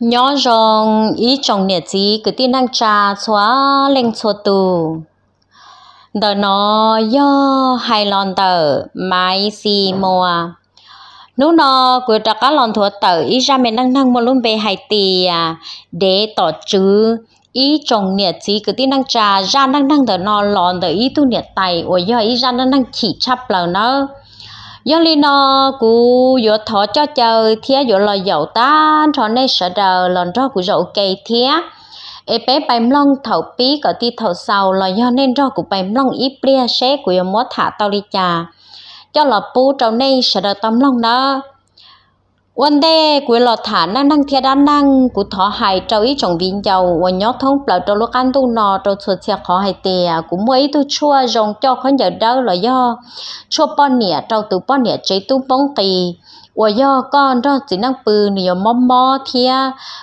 nhỏ rong ý trong nè chỉ cứ tin năng trà xóa lên xóa tù đờ nó do hai lon tờ mai si mua nú nó cứ đặt các lon thuở tờ ý ra mình năng năng một luôn về hai tì à để tỏ chứ ý trong nè chỉ cứ tin năng trà ra năng năng đờ nó lon đờ ý tu nè tài ôi giờ ý ra năng năng chỉ chắp là nó do li nó cú yo thọ cho chờ thia yo lo dầu ta cho nên sợ đờ lần cho của dầu cây thia e bé bảy long thầu pí cả ti thầu sau là do nên cho của bảy long ít bia xé của yo mót thả tao đi cha cho là pu trâu nên sợ đờ tâm long đó vấn đề của lọ thả năng năng thiệt đa năng của thọ hại trâu ý trong viên dầu và nhó thông bảo trâu lúc ăn tu nọ trâu sửa xe khó hại tè của mỗi tu chua rong cho khó nhờ đâu là do chua bón nỉa trâu từ bón nỉa chế tu bóng tì và do con đó chỉ năng bự nhiều mò mò thia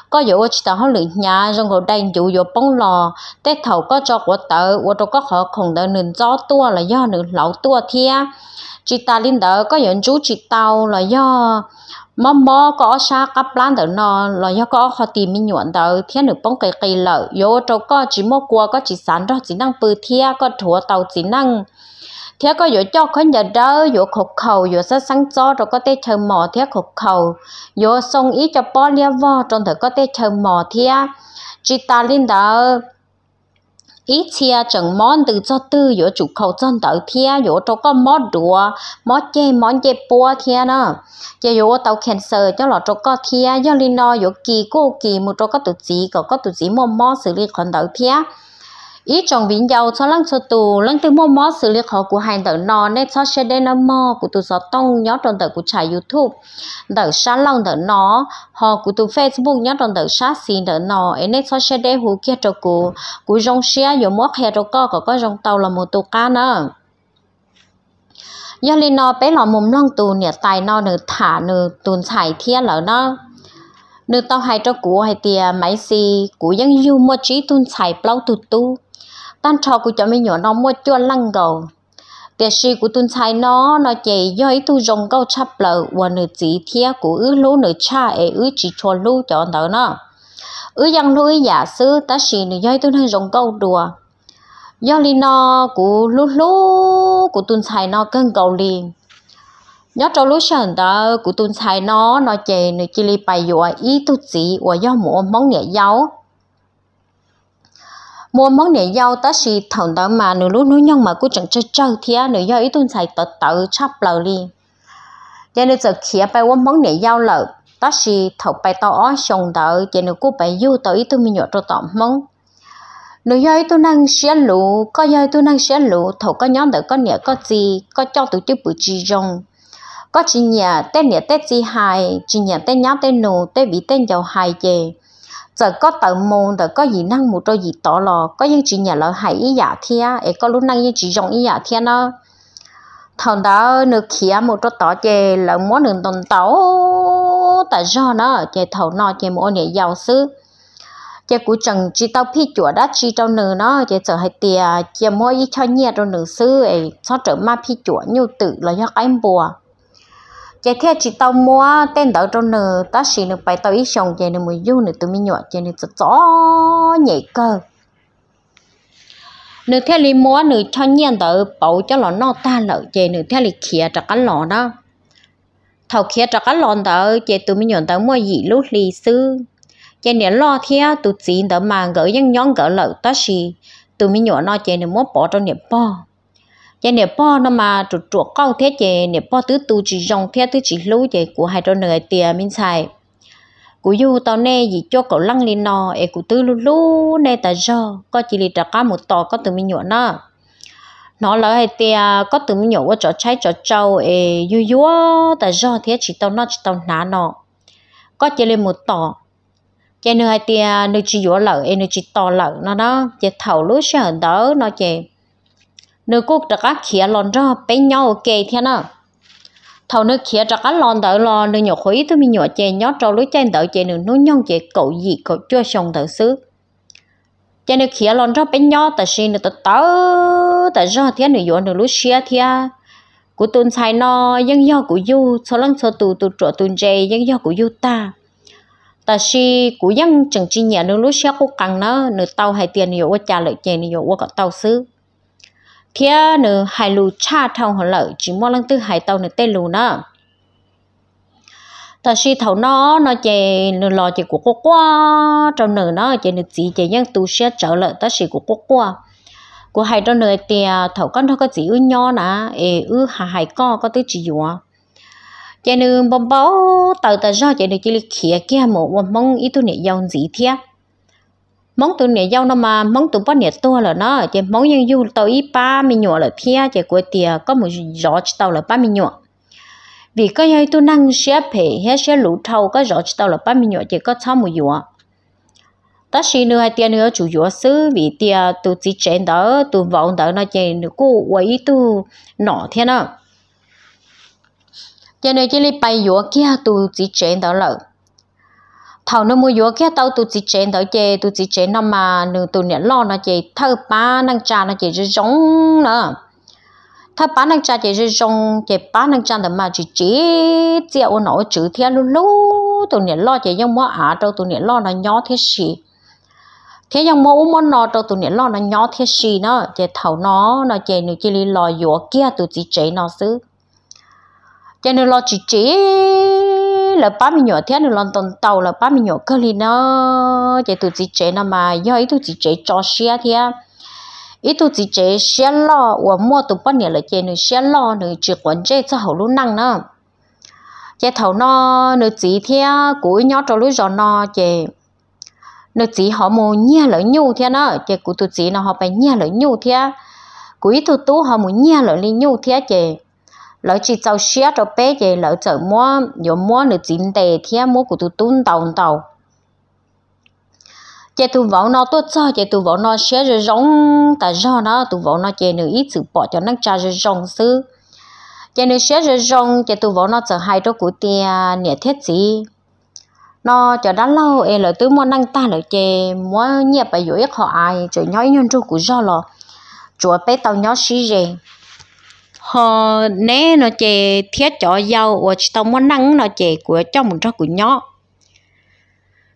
có dụ chỉ tao hỏi lượng nhà rong hồ đành dù dụ bóng lò tết thầu có cho của tờ và trâu có khó khổng đỡ nền gió tua là do nửa lão tua thia chỉ ta linh đỡ có nhận chú chỉ tàu là do mà mò có sa cặp lan tới nó là do có họ tìm mình nhuận tới thiên nữ bông cây cây lợ yo trâu có chỉ mua qua có chỉ sẵn đó chỉ năng bự thia có thua tàu chỉ năng thế có yo cho khấn giờ đó yo khục khẩu yo sẽ sáng cho rồi có tê chờ mò thế khục khẩu yo xong ý cho bỏ lia vo trong thử có tê chờ mò thế chỉ ta lên đó ít chia chẳng món từ cho tư yo chủ khẩu chân tàu thia yo cho có món đùa món chê món chê bùa thia nè chê yo tàu cancer cho là cho có thia yo li no yo kỳ cô kỳ một cho có tụ chỉ có có tụ chỉ mò mò xử lý con tàu thia ít trong vĩnh dầu cho lăng cho tù lăng từ mô mó xử lý khó của hành tử nó nên cho xe đen âm mò của tù gió tông nhó tròn tử của trải youtube tử xa lăng tử nó họ của tù facebook nhó tròn tử xa xin tử nó nên cho xe đen hú kia cho cụ của dòng xe dù mốt hè rồi có có có rong tàu là một tù cá nữa giờ lên nó bé lọ mồm lăng tù nè tài nó nửa thả nửa tùn thải thiên lỡ nó nửa tàu hai cho cụ hai tia máy xì cụ dân yêu mua trí tùn thải plau tụt tu tan trò của cho mấy nhỏ nó mua cho lăng gầu để sĩ của tuần sai nó nó chạy dõi tu rồng câu chắp lợ và nữ chỉ thia của ứ lú nữ cha ấy ứ chỉ cho lú cho nó nó ứ dân lú giả sư ta sĩ nữ dõi tu hơi rồng câu đùa do lì nó của lú lú của tuần sai nó cân cầu liền nhớ cho lú sơn đó của tuần sai nó nó chạy nữ chỉ li bài dọa ý tu chỉ và do mũ món nghệ giáo mua món này dâu ta chỉ thằng đó mà nửa lúc nửa nhông mà cứ chẳng chơi chơi thì á nửa dâu ít tuần xài tự tự chắp lầu đi giờ nửa giờ khi bay qua món này dâu lợ ta chỉ thầu bay tao ó xong đỡ giờ nửa cô bay du tao ít tuần mình nhọ cho món nửa dâu ít tuần năng xé lũ có dâu ít tuần năng xé lũ thầu có nhóm đỡ có nhẹ có gì có cho tụi chứ bự chi rong có chuyện nhà tên nhà tên gì hài chỉ nhà tên nhá tên nụ tên bị tên giàu hài về giờ có tờ môn rồi có gì năng một đôi gì tỏ lò có những chị nhà lỡ hãy ý giả dạ thia ấy có lúc năng những chị dùng ý giả dạ thia nó thằng đó nước kia một đôi tỏ chè là muốn đường tồn tấu tại do nó chè thầu nó chè mỗi ngày giàu sư chè của chồng chỉ tao phi chùa đã chỉ tao nửa nó chè sợ hay tiề chè mỗi ít cho nhẹ rồi nửa sư ấy sao trở ma phi chùa nhiều tự là do cái bùa chế theo chị tao mua tên đỡ trong nửa ta xì nửa bài tao ít xong chế nửa mới du nửa tụi mình nhọ chế nửa cho rõ nhảy cơ nửa theo lý mua nửa cho nhiên đỡ bảo cho nó nó ta lỡ chế nửa theo lý khía cho cái lọ đó thầu khía cho cái lọ đỡ chế tụi mình nhọ đỡ mua gì lúc lý sư chế nửa lo theo tụi chỉ đỡ mà gỡ những nhóm gỡ lỡ ta xì tụi mình nhọ nó chế nửa mua bỏ trong nửa bò giờ nè po nó mà chuột chuột câu thế chị nè po tứ tu chỉ dòng thế tứ chỉ lú chị của hai đôi người tiền minh xài của du tao nè gì cho cậu lăng lên nò e của tứ lú lú nè ta do có chỉ lì trả cá một tò có từ minh nhọ nó nó là hai tia có từ minh nhọ qua chỗ trái cho trâu e du du ta do thế chỉ tao nó chỉ tao ná nó có chỉ lên một tò cho nên hai tia nơi chỉ du lỡ e nơi chỉ tò lỡ nó đó chỉ thầu lú sẽ ở đó nó chỉ nếu cô trả cá khía lon ra bên nhau kề thế nào thầu nước khía trả cá lon đỡ lo nếu nhỏ khối tôi mình nhỏ chè nhót trâu lối chen đỡ chè nếu nó nhon chè cậu gì cậu chưa xong đỡ xứ chè nếu khía lon ra bên nhau ta xin được tớ ta do thế nếu nhỏ nếu lối xia thế của tuần sai nó dân do của du số lần số tù tù trọ tuần chè dân do của du ta ta si của dân chẳng chi nhà nước lối xia cố căng nó nếu tàu hay tiền nhiều quá trả lợi chè nếu quá có tàu xứ phía nữa hai lù cha thông họ lợi chỉ mua lần thứ hai tàu nữa tên lù nữa ta si thầu nó nó chè nó lo chè của cô qua trong nửa nó chè nó chỉ chè nhân tu sẽ trở lại ta si của cô qua của hai trong nửa thì thầu con nó có chỉ ư nho nà ê ư hà hai con có tới chỉ dùa chè nó bông bó tàu ta do chè nó chỉ lịch khía kia một mong ít tu nệ dòng gì thiệt món tụi nè dâu nó mà món tụi bắt nè tua là nó chỉ món như du tàu ít ba mi nhọ là pia chỉ cuối tiệt có một rõ tàu là ba mi nhọ vì có như tôi năng xếp hệ hết xếp lũ thâu có rõ tàu là ba mi nhọ chỉ có sáu một nhọ ta xin nữa hay tiền nữa chủ yếu sư vì tiệt tu chỉ chén đó tu vọng đó nó chỉ cô quấy tu nọ thế nào cho nên chỉ lấy bay yếu kia tu chỉ chén đó là thầu nó mua vô kia tao tu chị chế tao chế tụi chị chế nó mà nửa tụi nè lo nó chế thơ ba năng trà nó chế rồi giống nữa thơ ba năng trà chế rồi giống chế ba năng trà đó mà chị chế chế ôn nó chữ thiên luôn luôn tụi nè lo chế giống mua à đâu tụi nè lo nó nhỏ thế gì thế giống mua mua nọ đâu tụi nè lo nó nhỏ thế gì nữa chế thầu nó nó chế nửa kia lo vô kia tụi chị chế nó xứ cho nên lo chị chế là ba mình nhỏ thế nó lon tồn tàu là ba mình nhỏ cơ li nó chạy tụi chị trẻ nào mà do ấy tụi chị trẻ cho xe thế ý tụi chị trẻ xe lo và mua tụi bọn nhà là chạy nữa xe lo nữa chỉ quấn chế cho hậu lúc năng nữa chạy thầu nó nữa chị thế của nhỏ cho lúc rồi nó chạy nó chỉ họ mua nhia lỡ nhu thế nó chạy của tụi chị nó họ phải nhia lỡ nhu thế của ý tụi tú họ mua nhia lỡ li nhu thế chạy lỡ chỉ cháu xia cho bé về lỡ chở mua nhớ mua nửa chín tệ thì mua của tụi tún tàu tàu chị tụi vợ nó tốt cho chị tụi vợ nó xia rồi rong ta do nó tụi vợ nó chị nửa ít sự bỏ cho nó cha rồi rong sư chị nửa xia rồi rong chị tụi vợ nó chở hai đôi của tia nhẹ thiết gì nó chờ đã lâu em lỡ tôi mua năng ta lỡ chị mua nhẹ bà dối họ ai trời nhói nhon tru của do lò chùa bé tàu nhó xí gì? họ nè nó chè thiết cho dầu và tao muốn nắng nó chè của trong một trò của nhỏ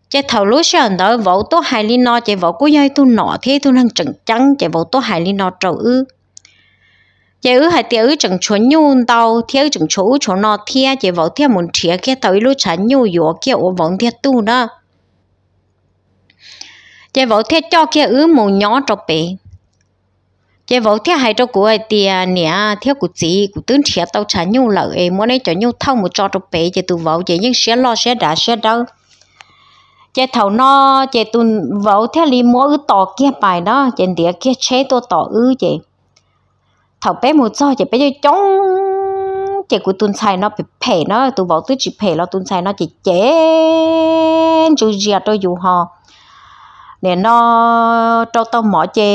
chè thầu lúa sơn đó vỗ tố hai li nó chè vỗ của dây tu nọ thế tu năng trừng trắng chè vỗ tố hai li nó trâu ư chè ư hai tiệt ư trừng chuẩn nhun tàu thiết trừng chú chỗ nọ thiết chè vỗ thiết một thiết kia tàu lúa chán nhu yếu kia ô vỗ thiết tu đó chè vỗ thiết cho kia ư một nhỏ trâu bể chế vỗ thiết hay cho cụ ấy thì nè thiết cụ chỉ cụ tướng thiệt tao trả nhung lợi em muốn ấy cho nhung thâu một trò trong bể chế tụ vỗ chế những sẽ lo sẽ đã sẽ đâu chế thầu nó chế tụ vỗ thiết li mua ư tỏ kia bài đó chế địa kia chế tôi tỏ ư chế thầu bé một cho chế bé cho chống chế của tuần sai nó bị phê nó tụ vỗ tứ chỉ phê nó tuần sai nó chỉ chế chú già tôi dù họ nè nó cho tao mỏ chê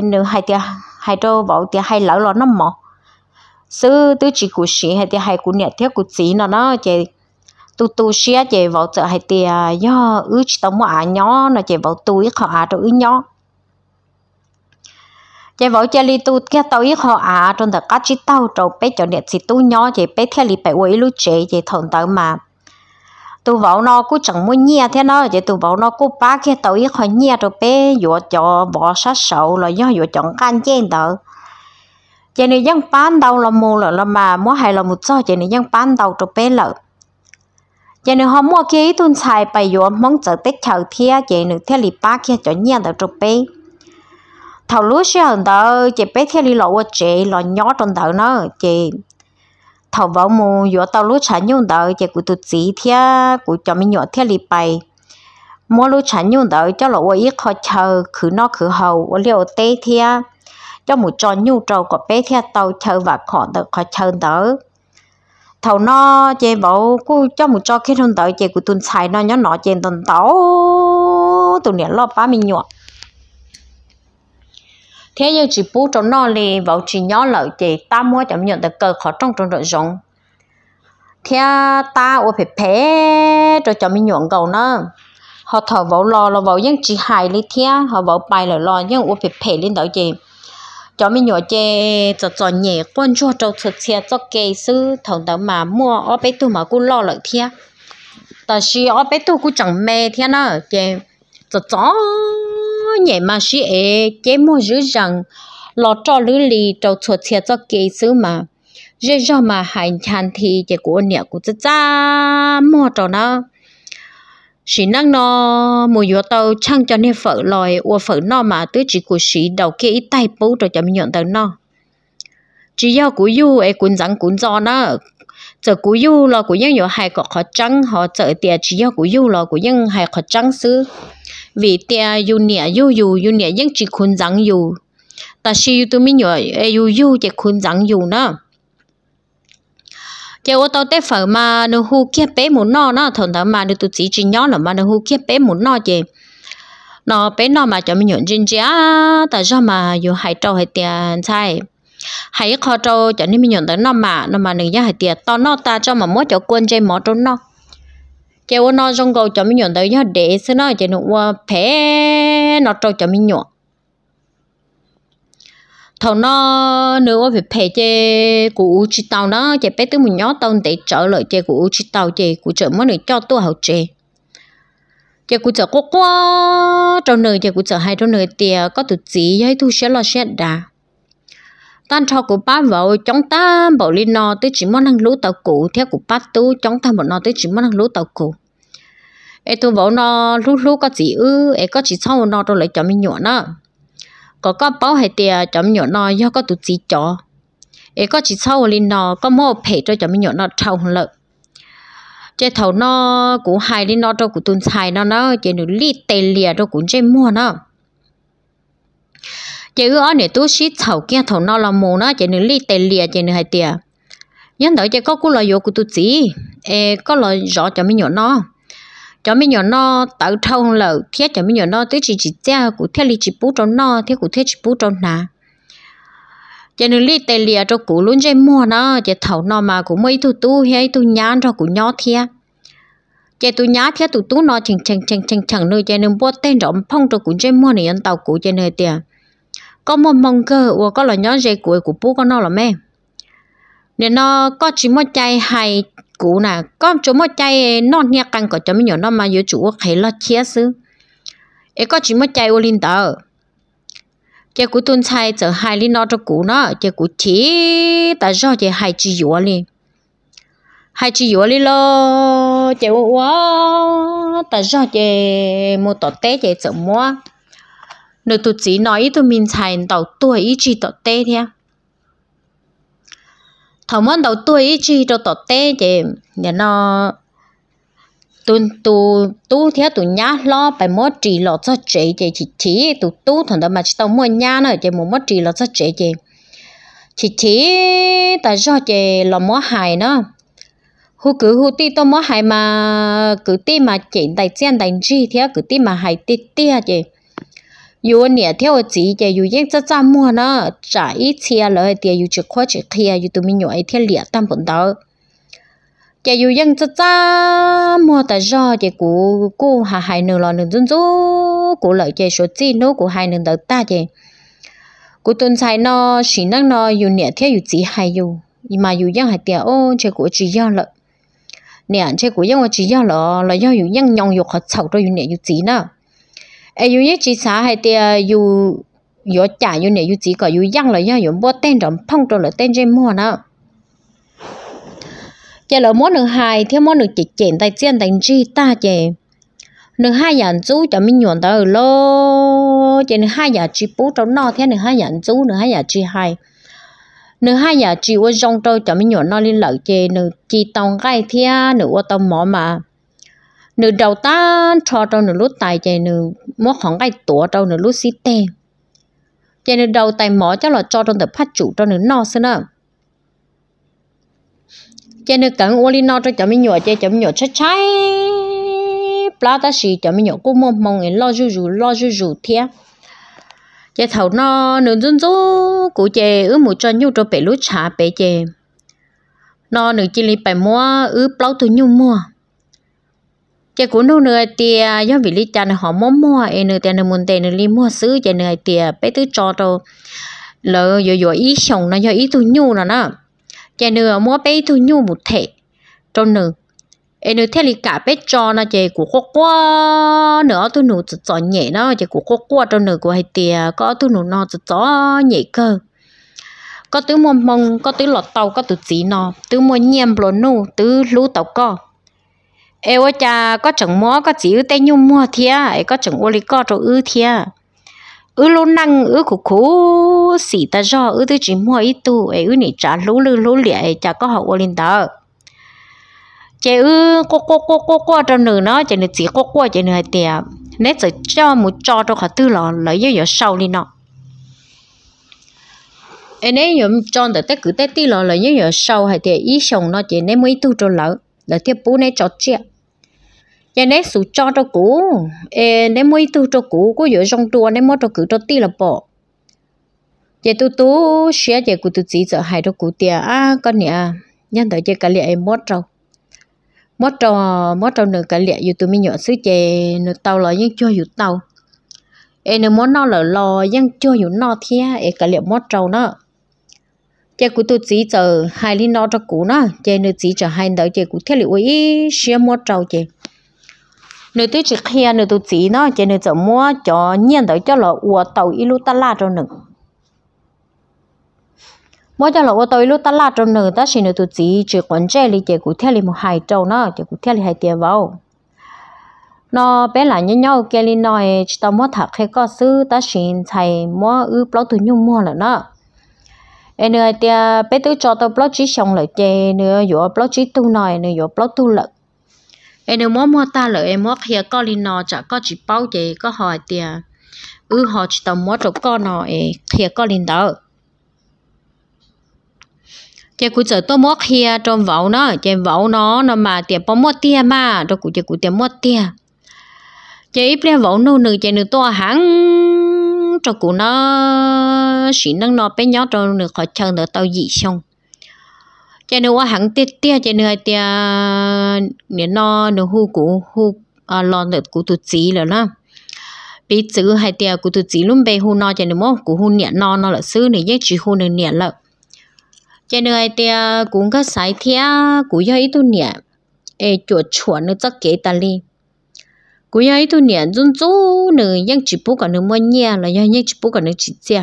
nửa hai tia hay cho bảo thì hay lão lo nó mỏ sư tứ chỉ của sĩ hay thì hay của nhẹ thiết của sĩ nó nó chị tu tu xia chị vào chợ hay thì à, do ứ tao mua à nhỏ nó chị vào tu ít họ à cho ứ nhỏ chị vào chơi li tu kia tao ít họ à trong thật cá chỉ tao trâu bé cho nhẹ chỉ tu nhỏ chị bé theo li bé quấy lúc chị chị thằng tao mà tụ vào nó cũng chẳng muốn nhia thế nó vậy tụ vào nó cũng ba kia tàu ít khỏi nhia rồi bé vừa cho bỏ sát sầu rồi do vừa chọn can chen đó, vậy này dân bán đầu là mù là là mà mua hay là một cho vậy này dân bán đầu rồi bé lợ vậy này họ mua cái tuần xài bài vừa mong chờ tết chờ thia vậy này theo lì ba kia chọn nhia được rồi bé thầu lúa xe hằng tờ chị bé theo lì lộ chị lo nhỏ trong tờ nó chị thầu vào mù gió tàu lúa chả nhung đợi chỉ cụ tụt gì thế cụ cho mình nhỏ thế lì bay mua lúa chả nhung đợi cho lỗ ít khó chờ khử nó khử hầu ở liệu tê thế cho một trò nhu trầu của bé thế tàu chờ và khó được khó chờ đỡ thầu nó chỉ bảo cụ cho một trò khi không đợi chỉ cụ tụt xài nó nhớ nó chỉ tần tàu tụi nè lo ba mình nhọ thế nhưng chỉ bố trong nó lì vào chỉ nhỏ lợi chị ta mua chậm nhận được cơ khó trong trong đội rộng thế ta ô phải phê rồi chậm mình nhuận cầu nó họ thở vào lo là vào những chỉ hài lý thế họ vào bài là lo nhưng ô phải phê lên đợi chị cho mình nhỏ chê cho cho nhẹ con cho cho thực xe cho kê sư thằng đó mà mua ở bé tu mà cũng lo lợi thế ta chỉ ở bé tu cũng chẳng mê thế nào chê cho chó nhẹ mà xí ế chế mua dữ rằng lo cho lữ lì trâu chuột chia cho kỳ xứ mà dễ cho mà hành hàn thì chế của nhà của cha cha mua cho nó sĩ năng nó mùi vô tàu chăng cho nên phở lòi ua phở nó mà tới chỉ của sĩ đầu kia ít tay bố rồi chậm nhận tới nó chỉ do của du ấy cuốn rắn cuốn giò nó giờ của du là của nhân nhỏ hai có khó trắng họ chở tiền chỉ do của du là của nhân hai khó trắng xứ vì tia yu nia yu yu yu nia những chỉ khôn rằng yu ta si yu tu mi nhớ e yu yu chỉ khôn rằng yu nữa giờ ô tô tết phở mà nó hú kia bé muốn no nó thằng đó mà nó tụt chỉ chỉ nhỏ là mà nó hú kia bé muốn no chị nó bé nó mà cho mình nhận chân giá tại sao mà dù hai trâu hai tiền sai hãy khó trâu cho nên mình nhận tới nó mà nó mà đừng giá hai tiền to nó ta cho mà mỗi cho quân chơi mỏ trốn nó chế ô nó trong cầu cho mình nhọn tới nhá để xưa nó chế nó qua phe nó trâu cho mình nhọn thầu nó nữa phải phe chế cụ chỉ tàu đó chế bé tới mình nhó tàu để trở lại chế của chỉ tàu chế cụ trở mới được cho tôi học chế chế của trở quá quá trong nơi chế của trở hai trong nơi tiệt có tự chỉ hay thu sẽ lo sẽ đà tan cho của ba vợ chúng ta bảo linh nó tới chỉ muốn ăn lũ tàu cụ theo của ba tu chúng ta bảo nó tới chỉ muốn ăn lũ tàu cụ ấy tôi bảo nó lũ lũ có gì ư ấy có chỉ sau nó tôi lại cho mình nhọn đó có có bảo hay tiền cho mình nhọn nó do có tụt gì cho ấy có chỉ sau linh nó có mua phải cho cho mình nhọn nó trâu hơn lợi chế thầu nó của hai linh nó cho của tuần xài nó nó chế nó lì tê lìa cho cũng chế mua nó chỉ anh nè tôi xịt thầu kia thầu nó là mù nó chỉ nên li tè lìa chỉ nên hai tiệt, nhân đó chỉ có cú lo vô của tu sĩ e có lo rõ cho mấy nhỏ nó cho mấy nhỏ nó tạo thông là thiết cho mấy nhỏ nó tới chỉ chỉ cha của thiết ly chỉ bú cho nó thiết của thiết chỉ bú cho nà cho nên li tè lìa cho cụ luôn chơi mua nó chỉ thầu nó mà cũng mấy tu tu hay tu nhán cho cụ nhỏ thiết chạy tụi nhá thiết tụi tu nó chừng chừng chừng chừng chừng nơi chạy nên bớt tên rộng phong cho cũng chơi mua này ăn tàu cũ chạy nơi tiệt có một mong cơ và có là nhóm dây cuối của bố con nó là mẹ nên nó có chỉ một chai hay cũ nè có chỗ một chai nó nhẹ căn có cho mình nhỏ nó mà giữa chủ hay là chia xứ ấy có chỉ một chai linh tờ chế cụ tuân sai chở hai linh nó cho cũ nó chế cụ chỉ ta do chế hai chỉ dùa liền hai chỉ dùa liền lo chế ta tại do chế một tọt té chế chở mua nó tụt chỉ nói tụi mình chạy đầu tuổi ý chỉ tọt tê thế thằng món đầu tuổi ý chỉ cho tọt tê thì nhà nó tụi tụ tụ thế tụi nhá lo bài mót chỉ lo cho chị thì chỉ chỉ tụi tụ thằng đó mà chỉ tao mua nhá nữa thì mua mót chỉ lo cho chị thì chỉ chỉ tại do chị lo mót hài nữa, hú cứ hú ti tao mót hài mà cứ ti mà chị đại chiến đại chi thì cứ ti mà hài ti tia à chị อยู่เนี่ยเที่ยวจีจะอยู่ยังจะจำมัวนะจ่ายเชียเลยเดียวอยู่จะข้อจะเคลียอยู่ตัวมีหน่วยเที่ยวเหลียตั้มผลเดาจะอยู่ยังจะจำมัวแต่รอจะกูกูหาหายหนึ่งรอหนึ่งจุนจุกูเลยจะสวดจีนู้กูหายหนึ่งเดาตาเจกูตุนใช้นอสีนั่งนออยู่เนี่ยเที่ยวอยู่จีหายอยู่มาอยู่ยังหายเตียโอ้เชกูจีย่อละเนี่ยเชกูยังว่าจีย่อละแล้วย่ออยู่ยังยองอยู่ขอเฉาตัวอยู่เนี่ยอยู่จีน่ะ ai yêu nhất chỉ xã hay thì yêu yêu trả yêu này yêu chỉ có yêu dân là yêu bó tên trong phong trong là tên trên mua nữa giờ lo món nửa hai theo món nửa chỉ chèn tay chèn tay chi ta chè nửa hai dàn chú cho mình nhuận tới lo, chè nửa hai dàn chỉ bố trong nọ theo nửa hai dàn chú nửa hai dàn chỉ hai nửa hai nhà chị ô rong trâu cho mình nhuận nó lên lợi chè nửa chị tòng gai theo nửa ô tòng mỏ mà nửa đầu ta cho trâu nửa lút tài chạy nửa mua khoảng cái tổ trâu nửa lút xí tê chạy nửa đầu tài mỏ cho là cho trâu tập phát chủ cho nửa no xin nữa chạy nửa cẩn ô no cho chấm nhỏ chạy chấm nhỏ chết cháy plá ta xì chấm nhỏ cũng mong mong ấy lo rù rù lo rù rù thiệt chạy thầu no nửa run rú cụ chạy ướm một cho nhu cho bể lút trà bể chạy no nửa chỉ li bảy mua ướp lâu từ nhu mua chị cũng nô nữa thì à, do vì lý cha họ muốn mua em nữa thì nó muốn tiền nó đi mua xứ chị nữa thì bé tứ cho đâu lỡ rồi rồi ý sống nó do ý thu nhu nó nó chị nữa mua bé thu nhu một thể cho nữa em nữa thế thì cả bé cho nó chị cũng khó quá nữa tôi nụ cho nhẹ nó chị cũng khó quá cho nữa của hai tiền à, có tôi nụ nó cho nhẹ cơ có tứ mua mông có tứ lọt tàu có tứ chỉ nó tứ mua nhem bồn nô tứ lú tàu co ai vợ cha có chồng mua có chỉ tay nhung mua thia ai có chồng ô lý có cho ư thia ư lô năng ư khổ khổ xỉ ta do ư tư chỉ mua ít tu ai ư nị trả lú lư lú lịa ai chả có học ô linh đó chị ư cô cô cô cô cô trong nửa nó chị nửa chỉ cô cô chị nửa tiệp nếu chỉ cho một cho cho họ tư lò lấy yêu yêu sau đi nọ em nếu yêu cho tới cứ tới tí lò lấy yêu yêu sau hay thì ý xong nó chị nếu mới tu cho lỡ là tiếp bố này cho chia nhà này sủ cho cho cũ ê này mới tu cho cũ có giờ trong tua này mới cho cũ cho tí là bỏ giờ tu tu xia giờ cụ tu chỉ cho hai cho cũ tiền à con nhà nhân tới giờ cả liệt em mót trâu mót trâu mót trâu nửa cả liệt dù tụi mình nhỏ xứ chè nửa tàu là nhưng chưa dù tàu em nửa mót nó là lò nhưng chưa dù no thia em cả liệt mót trâu nữa chị cụ tôi chỉ chờ hai linh nó cho cụ nó chị nữ chỉ chờ hai đỡ chị cụ thiết liệu ấy xia mua trâu chị nữ tôi chỉ kia nữ tôi chỉ nó chị nữ chờ mua cho nhiên đỡ cho lọ ua tàu ít lúc ta la cho nữ mỗi cho lọ ua tàu ít lúc ta la cho nữ ta xin nữ tôi chỉ chỉ còn chơi lý chị cụ thiết liệu một hai trâu nó chị cụ thiết liệu hai tiền vào nó bé là nhau nhau cái linh nói chỉ tao mua thạc hay có sư ta xin thầy mua ư bao tụi nhung mua là nó nữa thì bé tứ cho tao blog chỉ xong lại chơi nữa vừa blog chỉ tu nồi, nữa vừa blog tu lợn em nữa mua mua ta lợn em mua kia có linh nọ chả có chỉ bao gì có hỏi tiền. ư họ chỉ tao mua chỗ con nọ kia có linh đó chị cụ chở tôi mua kia trong vấu nó chị vấu nó nó mà tiền bao mua tia mà rồi cụ chị cụ tiền mua tia chị ít ra vấu nô nữ chị nữ to hẳn cho cụ nó chỉ nâng nó bé nhỏ cho được khỏi chờ nữa tao dị xong cho nên qua hẳn tiết tia cho nên tia à, nên nó à, nó hu cụ hu à, lo được cụ tụt gì rồi đó bị chữ hay tia cụ tụt gì luôn bé hu nó cho nên mốt cụ hu nhẹ nó nó là xứ này nhất chỉ hu nên nhẹ lợ cho nên tia à, cũng có sai thia cụ do ít tu nhẹ ê chuột chuột nó chắc kế ta li cú ấy tu niệm run rú nữ yang chỉ bố cả nữ mua nhà là yang yang chỉ bố cả nữ chỉ chia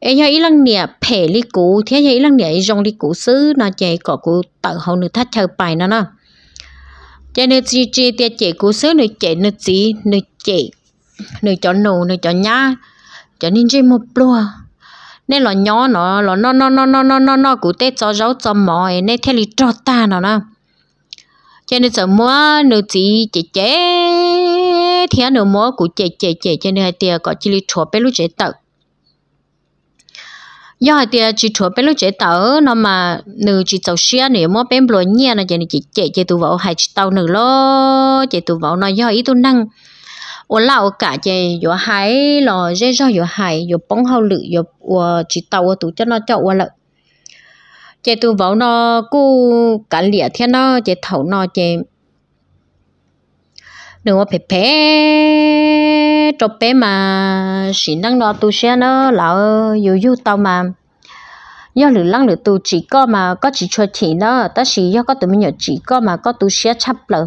ấy yang ít lăng niệm phe li cú thế yang ít lăng niệm rong li cú xứ nó chạy có cú tự hậu nữ thắt chơi bài nó nó cho nên chỉ chỉ tia chạy cú xứ nữ chạy nữ chỉ nữ chạy nữ cho nụ nữ cho nhá cho nên chỉ một lúa nên là nhỏ nó là nó nó nó nó nó nó nó cú tết cho rau cho mỏi nên thế li cho ta nó nó cho nên sợ mua nữ chỉ chế chế thì nữ mua cũng chế chế chế cho nên hai tia có chỉ lý chua bé lúc chế tờ do hai tia chỉ chua bé lúc chế tờ nó mà nữ chỉ tàu xia nữ mua bé bùa nhia nó cho nên chỉ chế chế tụ vào hai chỉ tàu nữ lo chế tụ vào nó do ít tu năng ủa lão cả chế do hai lo dễ do do hai do bóng hậu lự do chỉ tàu tụ cho nó cho ô lợi chế tu vào nó cú cả lìa thế nó chế thấu nó chế đừng có phê phê cho bé mà chỉ năng nó tu xe nó lão yêu yêu tao mà do lửa lăng lửa tu chỉ có mà có chỉ cho chỉ nó ta chỉ do có tụi mình nhỏ chỉ có mà có tu xe chắp lờ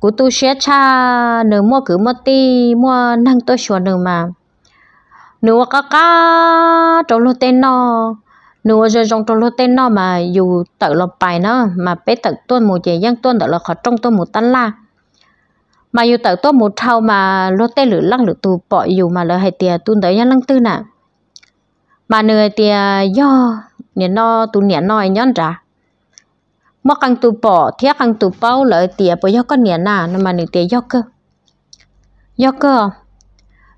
của tu xe cha nửa mua cứ mua ti mua năng tôi xua nửa mà nửa có cá trong lô tên nó nếu giờ trong trong lô tên nó mà dù tự lo bài nó mà bé tự tuôn một chị dân tuôn tự lo khó trong tuôn một tấn la mà dù tự tuôn một thâu mà lô tên lửa lăng lửa tù bỏ dù mà lỡ hay tiền tuôn tới nhân lăng tư nè mà nơi tiền do nên nó tu niệm nói nhón ra mà càng tu bỏ thế càng tu bao lỡ tiền bởi do con niệm nà nó mà nơi tiền do cơ do cơ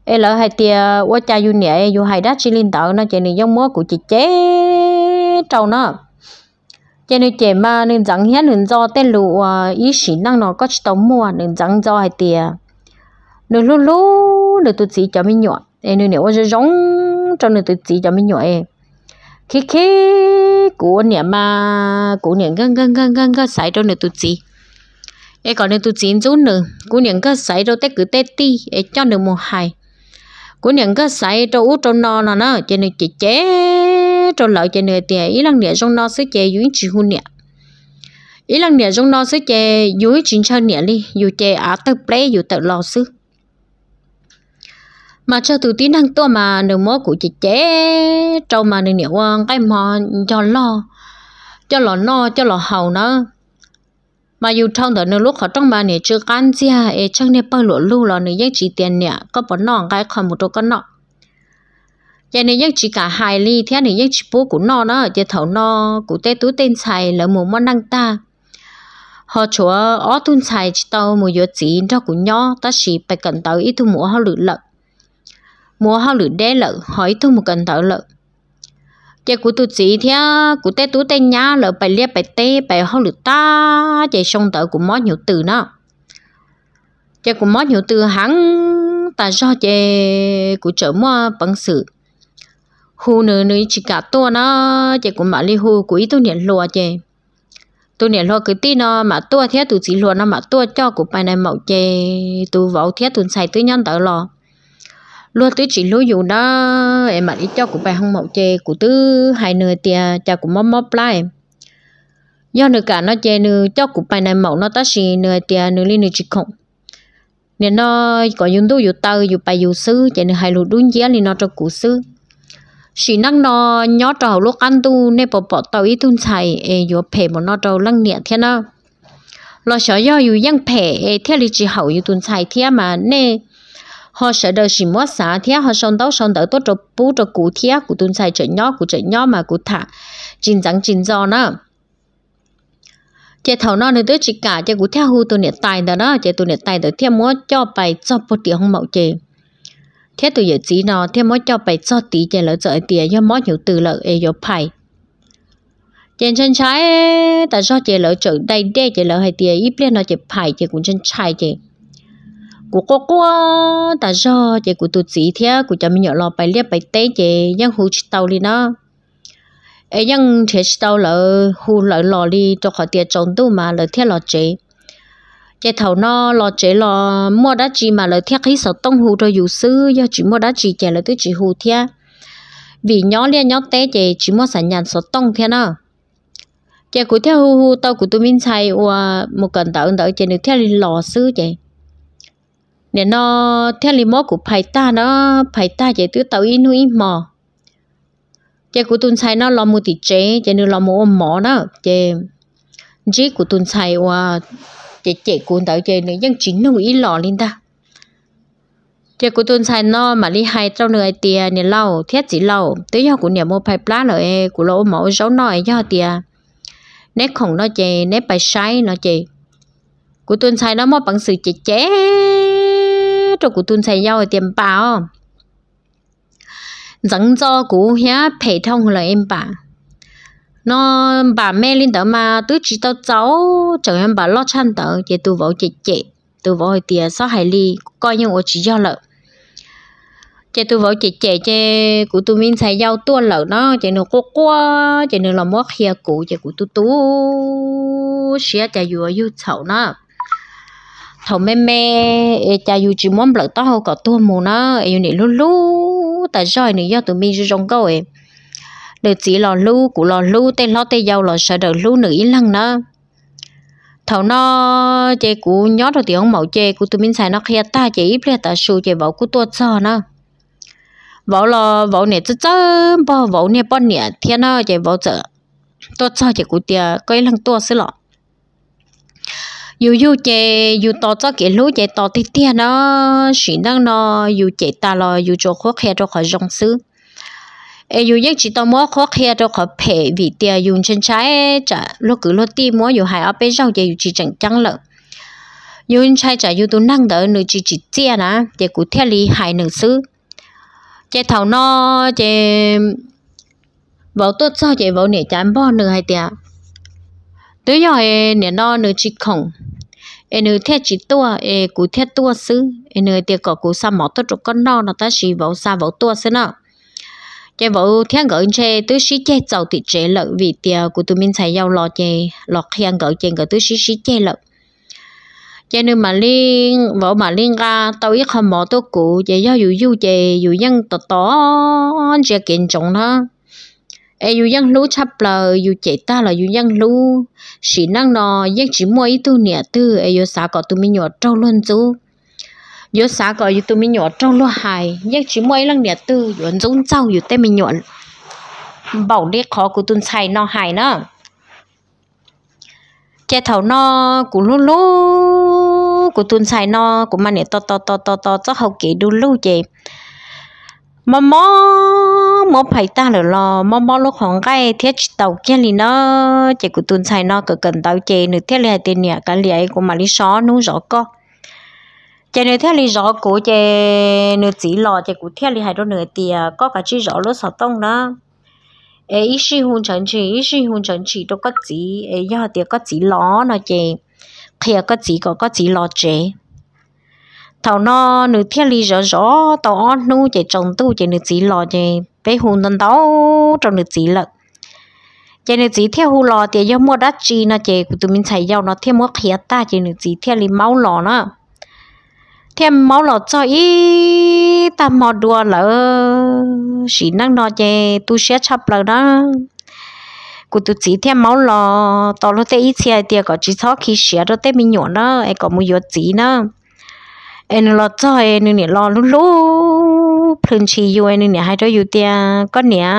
ê lỡ hay tia qua cha dù nhẹ dù hay đá chỉ linh tạo nó chỉ nên giống múa của chị chết trâu nó cho nên chị mà nên rằng hết nên do tên lụ à, ý sĩ năng nó có tàu mua nên rằng do hay tiền nên lú lú nên tụt chỉ cho mình nhọn em nên nếu có giống cho nên tụt chỉ cho mình nhọn em khi khi của nhà mà của nhà gân gân gân gân gần xảy cho nên tụt chỉ em còn nên tụt chỉ chút nữa của nhà gần xảy cho tết cứ tết ti em cho nên một hai của nhà gần xảy cho út cho nó nó nó cho nên chị chế cho lợi cho nửa tiền ý lần nửa trong nó sẽ chơi dưới chỉ hôn nè ý lần nửa trong nó sẽ chơi dưới chính chân nè đi dù chơi ở tự play dù tự lò sư mà cho từ tí năng to mà nửa mối của chị chế trâu mà nửa nửa quang cái mò cho lo cho lò no cho lò hầu nữa mà dù trong đó nửa lúc họ trong bà nè chưa can chia e chắc nè bao lụa lưu lò nửa giấy chỉ tiền nè có bỏ nọ cái còn một chỗ có nọ cho nên những chỉ cả hai ly thế này những chỉ bố của nó nó chỉ thấu nó của tê tú tên xài là một món năng ta họ chúa ó tuân xài chỉ tàu một giờ chỉ cho của nhỏ ta chỉ phải cần tàu ít thu mua họ lử lợ mua họ lử đế lợ hỏi thu một cần tàu lợ chỉ của tu chỉ thế của tê tú tên nhá là phải liệt phải tê phải họ lử ta chỉ xong tàu của mót nhiều từ nó chỉ của mót nhiều từ hắn ta do chỉ của chợ mua bằng sự hu nữa nữa chỉ cả tua nó chỉ cũng mà li hu của ít tu niệm lùa chè tu nhận lùa cứ tí nó mà tua thế tu chỉ lùa nó mà tua cho của bài này mậu chơi, tu vào thế tu xài tu nhân tờ lò lùa tu chỉ lùa dù đó em mà đi cho của bài không mậu chơi, của tư hai nửa tia cha của mắm mắm lại do nửa cả nó chơi nửa cho của bài này mậu nó ta xì nửa tia nửa li nửa chỉ không nên nó có dùng tu dùng tờ dùng bài dùng sứ, chè nửa hai lùa đúng giá thì nó cho cụ sứ sĩ năng nó nhỏ trò lúc ăn tu nên bỏ bỏ tàu ít tuân chạy, e yo phe mà nó trâu lăng nhẹ thế nào, lo sợ do yu yang phe e thế li chỉ hậu yu tuân chạy thế mà nè họ sợ đời sĩ mất xả thế họ son tàu son đỡ tốt cho bú cho cụ thế cụ tuân chạy chạy nhỏ cụ chạy nhỏ mà cụ thả chín trắng chín giò nó chế thầu nó nữa tới chỉ cả chế cụ theo hưu tuân nhẹ tài đó nó chế tu nhẹ tài đó theo múa cho bài cho bút tiếng mậu chế thế tụi giờ chỉ nó thế mỗi cho bài cho tí chè lỡ chợ tiền cho mỗi hiểu từ lỡ ấy cho phải trên chân trái tại do chè lỡ chợ đây đe chè lỡ hay tiền ít lên nó chè phải chè cũng chân trái chè của cô cô tại do chè của tụi chỉ thế của cho mình nhỏ lo bài liếc bài té chè nhưng hú chỉ tàu đi nó ấy nhưng thế tàu lỡ hú lỡ lò đi cho khỏi tiền trống tu mà lỡ thế lò chế chế thầu nó lo chế lo mua đá chỉ mà lời thiết khí sợ tông hù cho dù sư do chỉ mua đá chỉ chế lời tôi chỉ hù thia vì nhỏ liên nhỏ té chế chỉ mua sản nhàn sợ tông thia nó chế cụ theo hù hù tao của tôi minh sai qua một cần tạo tạo chế được theo lò sư chế nên nó theo lý mốt của phải ta nó phải ta chế tôi tao in hui mò chế của tôi sai nó lo mua thịt chế chế nữa lo mua ôm mỏ nó chế chỉ của tôi sai qua chế chế cuốn tao chơi nữa nhưng chính nó ý lò lên ta chế của tuần sai no mà đi hai trâu nữa tia nè lâu thiết chỉ lâu tới giờ của nhà mua phải plá rồi của lỗ mẫu rau nồi cho tia nét khổng nó chế nét bài sai nó chế của tuần sai nó mua bằng sự chế chế cho của tuần sai giao tiền bao dẫn do của hé phải thông là em bạn nó bà mẹ lên đó mà tứ chỉ tao cháu chẳng em bà lo chăn tớ chị tu vợ chị chị tu vợ hồi tiệt sao hải ly coi như ô chỉ do lợ chị tu vợ chị chị chị của tu mình xài giao tua lợ nó chị nó cô cô chị nó làm mất khía cũ chị của tu tu xía chả vừa yêu cháu nó thầu mẹ mẹ chả vừa chỉ muốn lợ tao có tua mù nó yêu này lú lú tại rồi này do tụi mình rong câu ấy đỡ chỉ lò lưu cụ lò lưu tê lo tê dầu lò sợ đỡ lưu nữ ý lăng nữa thầu nó chê cụ nhót rồi tiếng mẫu chê cụ tụi mình xài nó khía ta chê ít ta su chê vào cụ tuột sò nó vào là vào nè chứ chứ bảo bảo nè bảo nè thế nó chê vào chợ tuột sò chê cụ tia coi lăng tuột xí lọ dù dù chê dù to cho cái lú chê to tí tia nó xỉ năng nó dù chê ta lo dù cho khó khè cho khỏi rong xứ ai dù những chỉ tao mua khó khăn đâu khó phe vì tiền dùng chân trái chả lúc cứ lúc ti mua dù hai ở bên sau dù chỉ chẳng chẳng lợn dùng trái chả dù tôi năng đỡ nữa chỉ chỉ chia nè để cụ theo lý hai nửa xứ. chạy thầu nó chạy vào tốt sau chạy vào nể chán bo nửa hai tiền tớ rồi nể nó nửa chỉ không, em nữ theo chỉ tua em cụ theo tua xứ, em nữ tiệc cỏ cụ sa mỏ tốt cho con no nó ta chỉ vào sa vào tua sư nào chế bộ thiên gỡ chế tứ sĩ chế giàu thì chế lợi vì tiền của tụi mình xài giàu lo chế lo thiên gỡ chế gỡ tứ sĩ sĩ chế lợi chế nên mà liên vợ mà liên ra tao ít không mò tao cụ chế do dụ dù chế dụ dân tỏ tỏ chế kiện trọng đó ai dụ dân lú chấp lờ dụ chế ta là dụ dân lú sĩ năng nò dân chỉ mua ít tu nè tư ai dụ xã có tụi mình nhỏ trâu luôn chú yo sa ko yu tu mi nhỏ trong lo hài, yak chỉ mỗi lần nè tư yon giống trâu yu te mình nhỏ bảo đế khó của tuần sai nó hài nữa. che thầu nó của lú lú của tuần sai nó của mà nè to to to to to cho hậu kỳ đun lú chè mà mò mò phải ta là lo mò mò lúc hoàng cái thiết chỉ tàu kia lì nó chỉ của tuần sai nó cứ cần tàu chè nữa thiết lại tiền nè cái lì của mà lý xó nó rõ co chị nữ theo lý rõ của chị nữ chỉ lo chị cũng theo lý hai đôi nửa tiền có cả chỉ rõ lối sáu tông đó ấy ít sinh hôn chẳng chỉ ít sinh hôn chẳng chỉ đâu có chỉ ấy do tiền có chỉ lò nó chị khi có chỉ có có chỉ lò chị thầu nó nữ theo lý rõ rõ tao nu chị trồng tu chị nữ chỉ lo chị bé hôn tân tao trong nữ chỉ lợn chị nữ chỉ theo hù lo thì do mua đắt chi nó chị của tụi mình thấy giàu nó theo mua khía ta chị nữ chỉ theo lý máu lo nó thêm máu lọt cho ý ta mò đùa lỡ chỉ năng nó chè tu sẽ chấp lỡ đó cụ tu chỉ thêm máu lọ tao lúc tết ít xe tiệt có chỉ thó khi xe đó tết mình nhọn nó ai có mua yếu chỉ nữa em lọt cho em nè lọ lú lú phun chỉ yêu em nè hai đôi yêu tiền có nè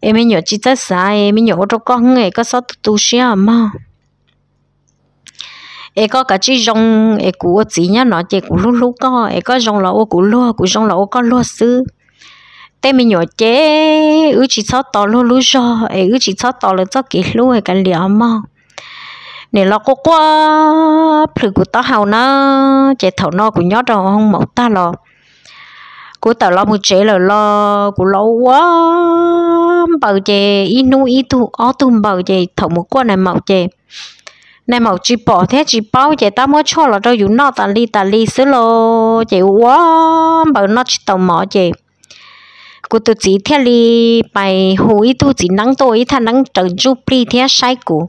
em nhớ chỉ tất sai em nhớ cho con người có sao tu tu mà e có cả chỉ rong e cú chỉ nhá nó chỉ cú lú lú co e có rong là ô cú lúa cú rong là ô có lúa sư tê mình nhỏ chế ứ chỉ sao to lú lúa cho e ứ chỉ sao to là cho kỹ lúa e cái liều mà nè lo có quá phải của tao hào nó chế thầu nó của nhớ đâu không mẫu ta lo của tao lo một chế là lo của lo quá bầu chế inu itu ó tum bầu chế thầu một qua này mẫu chế nên một chỉ bỏ thế chỉ bao vậy ta mới cho là đâu dùng nó ta li ta li xứ lô, chị quá bảo nó chỉ tàu mỏ chị cô tôi chỉ theo li bài hồi tôi chỉ nắng tôi thằng nắng trời chú pli thế sai cụ